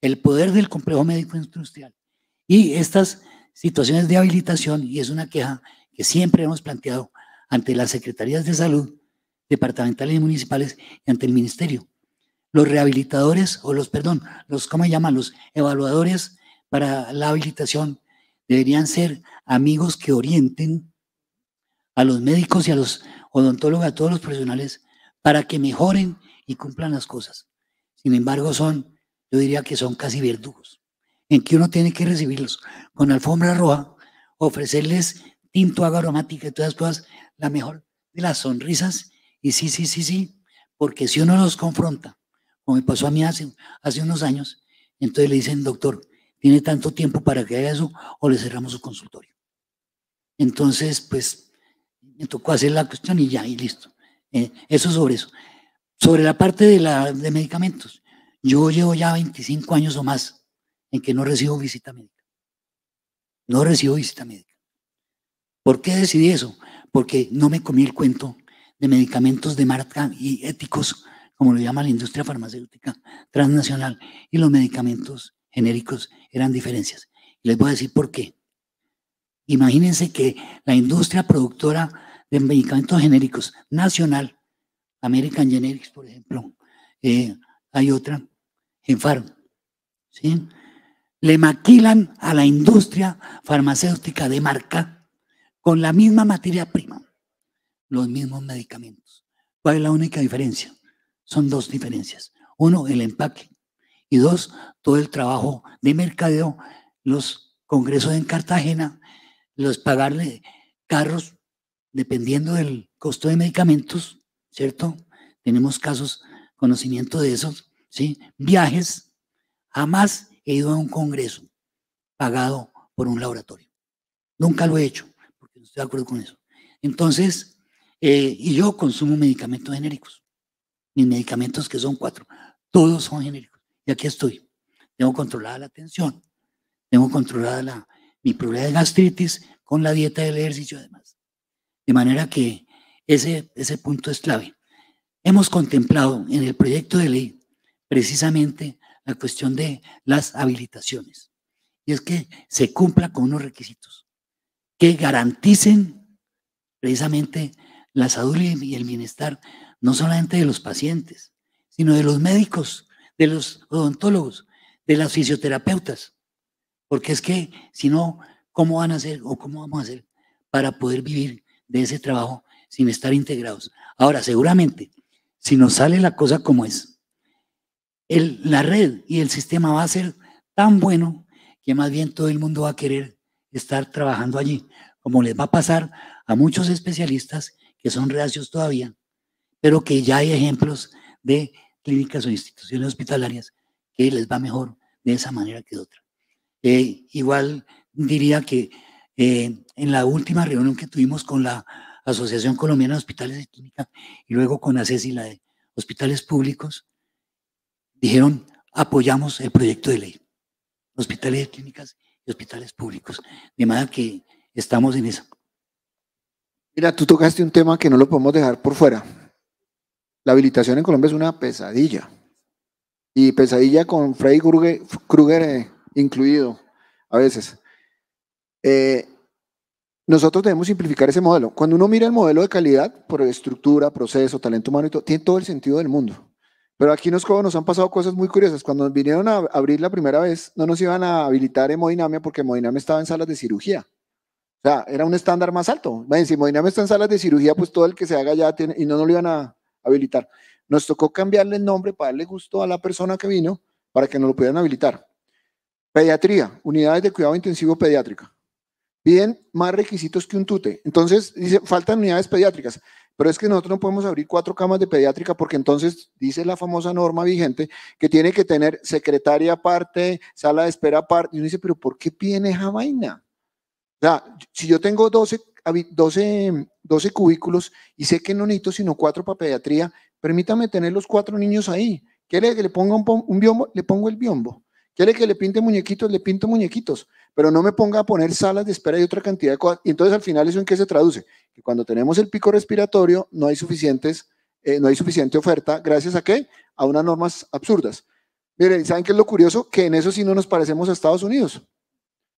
el poder del complejo médico industrial y estas situaciones de habilitación, y es una queja que siempre hemos planteado ante las secretarías de salud, departamentales y municipales, y ante el ministerio. Los rehabilitadores, o los, perdón, los, ¿cómo llaman? Los evaluadores para la habilitación deberían ser amigos que orienten a los médicos y a los odontólogos, a todos los profesionales, para que mejoren y cumplan las cosas. Sin embargo, son, yo diría que son casi verdugos, en que uno tiene que recibirlos con alfombra roja, ofrecerles tinto aromática y todas las cosas, la mejor de las sonrisas, y sí, sí, sí, sí, porque si uno los confronta, como me pasó a mí hace, hace unos años, entonces le dicen, doctor, tiene tanto tiempo para que haga eso o le cerramos su consultorio. Entonces, pues me tocó hacer la cuestión y ya, y listo. Eh, eso sobre eso. Sobre la parte de, la, de medicamentos, yo llevo ya 25 años o más en que no recibo visita médica. No recibo visita médica. ¿Por qué decidí eso? Porque no me comí el cuento de medicamentos de marca y éticos, como lo llama la industria farmacéutica transnacional, y los medicamentos genéricos eran diferencias. Les voy a decir por qué. Imagínense que la industria productora de medicamentos genéricos nacional, American Generics, por ejemplo. Eh, hay otra, en ¿sí? Le maquilan a la industria farmacéutica de marca con la misma materia prima, los mismos medicamentos. ¿Cuál es la única diferencia? Son dos diferencias. Uno, el empaque. Y dos, todo el trabajo de mercadeo, los congresos en Cartagena, los pagarle carros dependiendo del costo de medicamentos, ¿cierto? Tenemos casos, conocimiento de esos, ¿sí? Viajes. Jamás he ido a un congreso pagado por un laboratorio. Nunca lo he hecho, porque no estoy de acuerdo con eso. Entonces, eh, y yo consumo medicamentos genéricos. Mis medicamentos, que son cuatro, todos son genéricos. Y aquí estoy. Tengo controlada la tensión, tengo controlada la, mi problema de gastritis con la dieta del ejercicio, además. De manera que ese, ese punto es clave. Hemos contemplado en el proyecto de ley precisamente la cuestión de las habilitaciones. Y es que se cumpla con unos requisitos que garanticen precisamente la salud y el bienestar, no solamente de los pacientes, sino de los médicos, de los odontólogos, de las fisioterapeutas. Porque es que si no, ¿cómo van a hacer o cómo vamos a hacer para poder vivir de ese trabajo sin estar integrados. Ahora, seguramente, si nos sale la cosa como es, la red y el sistema va a ser tan bueno que más bien todo el mundo va a querer estar trabajando allí, como les va a pasar a muchos especialistas que son reacios todavía, pero que ya hay ejemplos de clínicas o instituciones hospitalarias que les va mejor de esa manera que de otra. Eh, igual diría que eh, en la última reunión que tuvimos con la Asociación Colombiana de Hospitales de Clínica y luego con ACES y la de Hospitales Públicos, dijeron apoyamos el proyecto de ley, hospitales de clínicas y hospitales públicos, de manera que estamos en eso. Mira, tú tocaste un tema que no lo podemos dejar por fuera. La habilitación en Colombia es una pesadilla. Y pesadilla con Freddy Krueger, Kruger, eh, incluido a veces. Eh, nosotros debemos simplificar ese modelo. Cuando uno mira el modelo de calidad por estructura, proceso, talento humano tiene todo el sentido del mundo. Pero aquí nos, nos han pasado cosas muy curiosas. Cuando vinieron a abrir la primera vez, no nos iban a habilitar hemodinamia porque hemodinamia estaba en salas de cirugía. O sea, era un estándar más alto. si hemodinamia está en salas de cirugía, pues todo el que se haga ya tiene, y no nos lo iban a habilitar. Nos tocó cambiarle el nombre para darle gusto a la persona que vino para que nos lo pudieran habilitar. Pediatría, unidades de cuidado intensivo pediátrica bien más requisitos que un tute. Entonces, dice, faltan unidades pediátricas, pero es que nosotros no podemos abrir cuatro camas de pediátrica porque entonces dice la famosa norma vigente que tiene que tener secretaria aparte, sala de espera aparte. Y uno dice, pero ¿por qué piden esa vaina? O sea, si yo tengo 12, cubículos y sé que no necesito sino cuatro para pediatría, permítame tener los cuatro niños ahí. ¿Quiere que le ponga un, un biombo? Le pongo el biombo. ¿Quiere que le pinte muñequitos? Le pinto muñequitos, pero no me ponga a poner salas de espera y otra cantidad de cosas. Y entonces al final eso en qué se traduce? Que cuando tenemos el pico respiratorio no hay suficientes, eh, no hay suficiente oferta, gracias a qué? A unas normas absurdas. Miren, ¿saben qué es lo curioso? Que en eso sí no nos parecemos a Estados Unidos,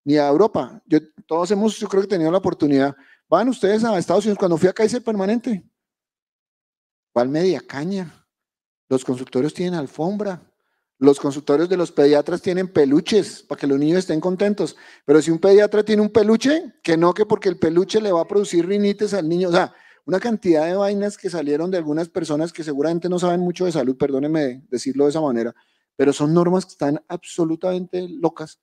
ni a Europa. Yo, todos hemos, yo creo que he tenido la oportunidad. Van ustedes a Estados Unidos, cuando fui a el Permanente, ¿cuál media caña? Los consultorios tienen alfombra, los consultorios de los pediatras tienen peluches para que los niños estén contentos. Pero si un pediatra tiene un peluche, que no, que porque el peluche le va a producir rinitis al niño. O sea, una cantidad de vainas que salieron de algunas personas que seguramente no saben mucho de salud, perdónenme decirlo de esa manera, pero son normas que están absolutamente locas,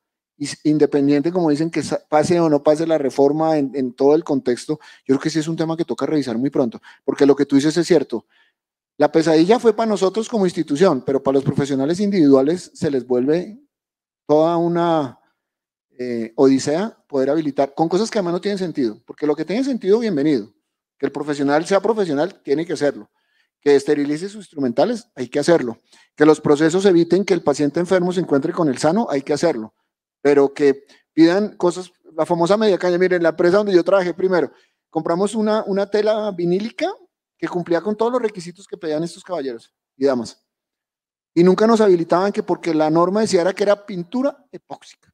independiente, como dicen, que pase o no pase la reforma en, en todo el contexto. Yo creo que sí es un tema que toca revisar muy pronto, porque lo que tú dices es cierto. La pesadilla fue para nosotros como institución, pero para los profesionales individuales se les vuelve toda una eh, odisea poder habilitar con cosas que además no tienen sentido, porque lo que tiene sentido, bienvenido. Que el profesional sea profesional, tiene que hacerlo. Que esterilice sus instrumentales, hay que hacerlo. Que los procesos eviten que el paciente enfermo se encuentre con el sano, hay que hacerlo. Pero que pidan cosas, la famosa media caña, miren, la empresa donde yo trabajé primero, compramos una, una tela vinílica que cumplía con todos los requisitos que pedían estos caballeros y damas. Y nunca nos habilitaban que porque la norma decía que era pintura epóxica.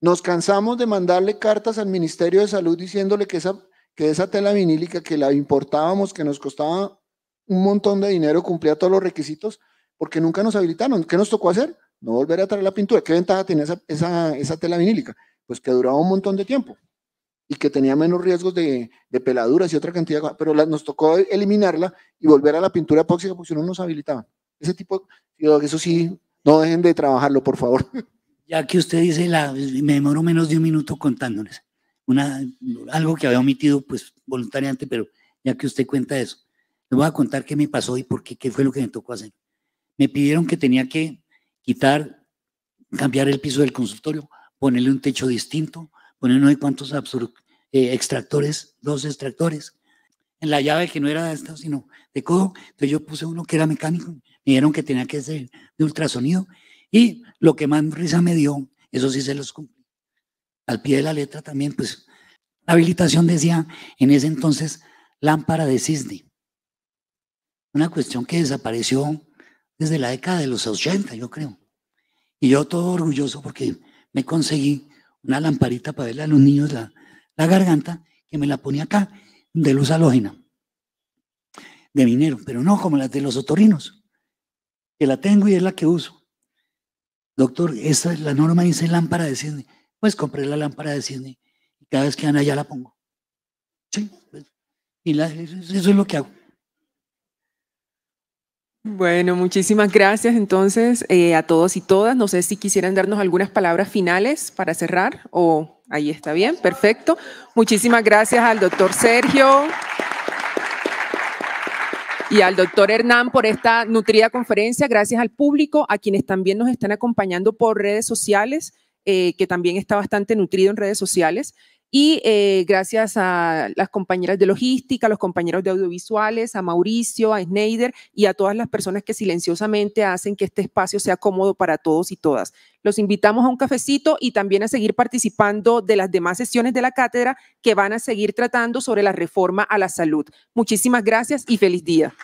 Nos cansamos de mandarle cartas al Ministerio de Salud diciéndole que esa, que esa tela vinílica que la importábamos, que nos costaba un montón de dinero, cumplía todos los requisitos, porque nunca nos habilitaron. ¿Qué nos tocó hacer? No volver a traer la pintura. ¿Qué ventaja tenía esa, esa tela vinílica? Pues que duraba un montón de tiempo y que tenía menos riesgos de, peladuras y otra cantidad, pero nos tocó eliminarla y volver a la pintura epóxica porque si no nos habilitaban. Ese tipo, eso sí, no dejen de trabajarlo, por favor. Ya que usted dice, la, me demoro menos de un minuto contándoles una, algo que había omitido pues voluntariamente, pero ya que usted cuenta eso, le voy a contar qué me pasó y por qué, qué fue lo que me tocó hacer. Me pidieron que tenía que quitar, cambiar el piso del consultorio, ponerle un techo distinto, no hay cuántos eh, extractores, dos extractores, en la llave que no era de esta, sino de codo. Entonces yo puse uno que era mecánico, me dijeron que tenía que ser de ultrasonido y lo que más risa me dio, eso sí se los cumplí. Al pie de la letra también, pues la habilitación decía en ese entonces lámpara de cisne. Una cuestión que desapareció desde la década de los 80, yo creo. Y yo todo orgulloso porque me conseguí una lamparita para verle a los niños la, la garganta, que me la ponía acá, de luz halógena, de minero, pero no como las de los otorinos, que la tengo y es la que uso. Doctor, esa es la norma, dice lámpara de cisne. Pues compré la lámpara de cisne y cada vez que anda ya la pongo. Sí, pues, y eso es lo que hago. Bueno, muchísimas gracias entonces eh, a todos y todas. No sé si quisieran darnos algunas palabras finales para cerrar o ahí está bien, perfecto. Muchísimas gracias al doctor Sergio y al doctor Hernán por esta nutrida conferencia. Gracias al público, a quienes también nos están acompañando por redes sociales, eh, que también está bastante nutrido en redes sociales. Y eh, gracias a las compañeras de logística, a los compañeros de audiovisuales, a Mauricio, a Schneider y a todas las personas que silenciosamente hacen que este espacio sea cómodo para todos y todas. Los invitamos a un cafecito y también a seguir participando de las demás sesiones de la cátedra que van a seguir tratando sobre la reforma a la salud. Muchísimas gracias y feliz día.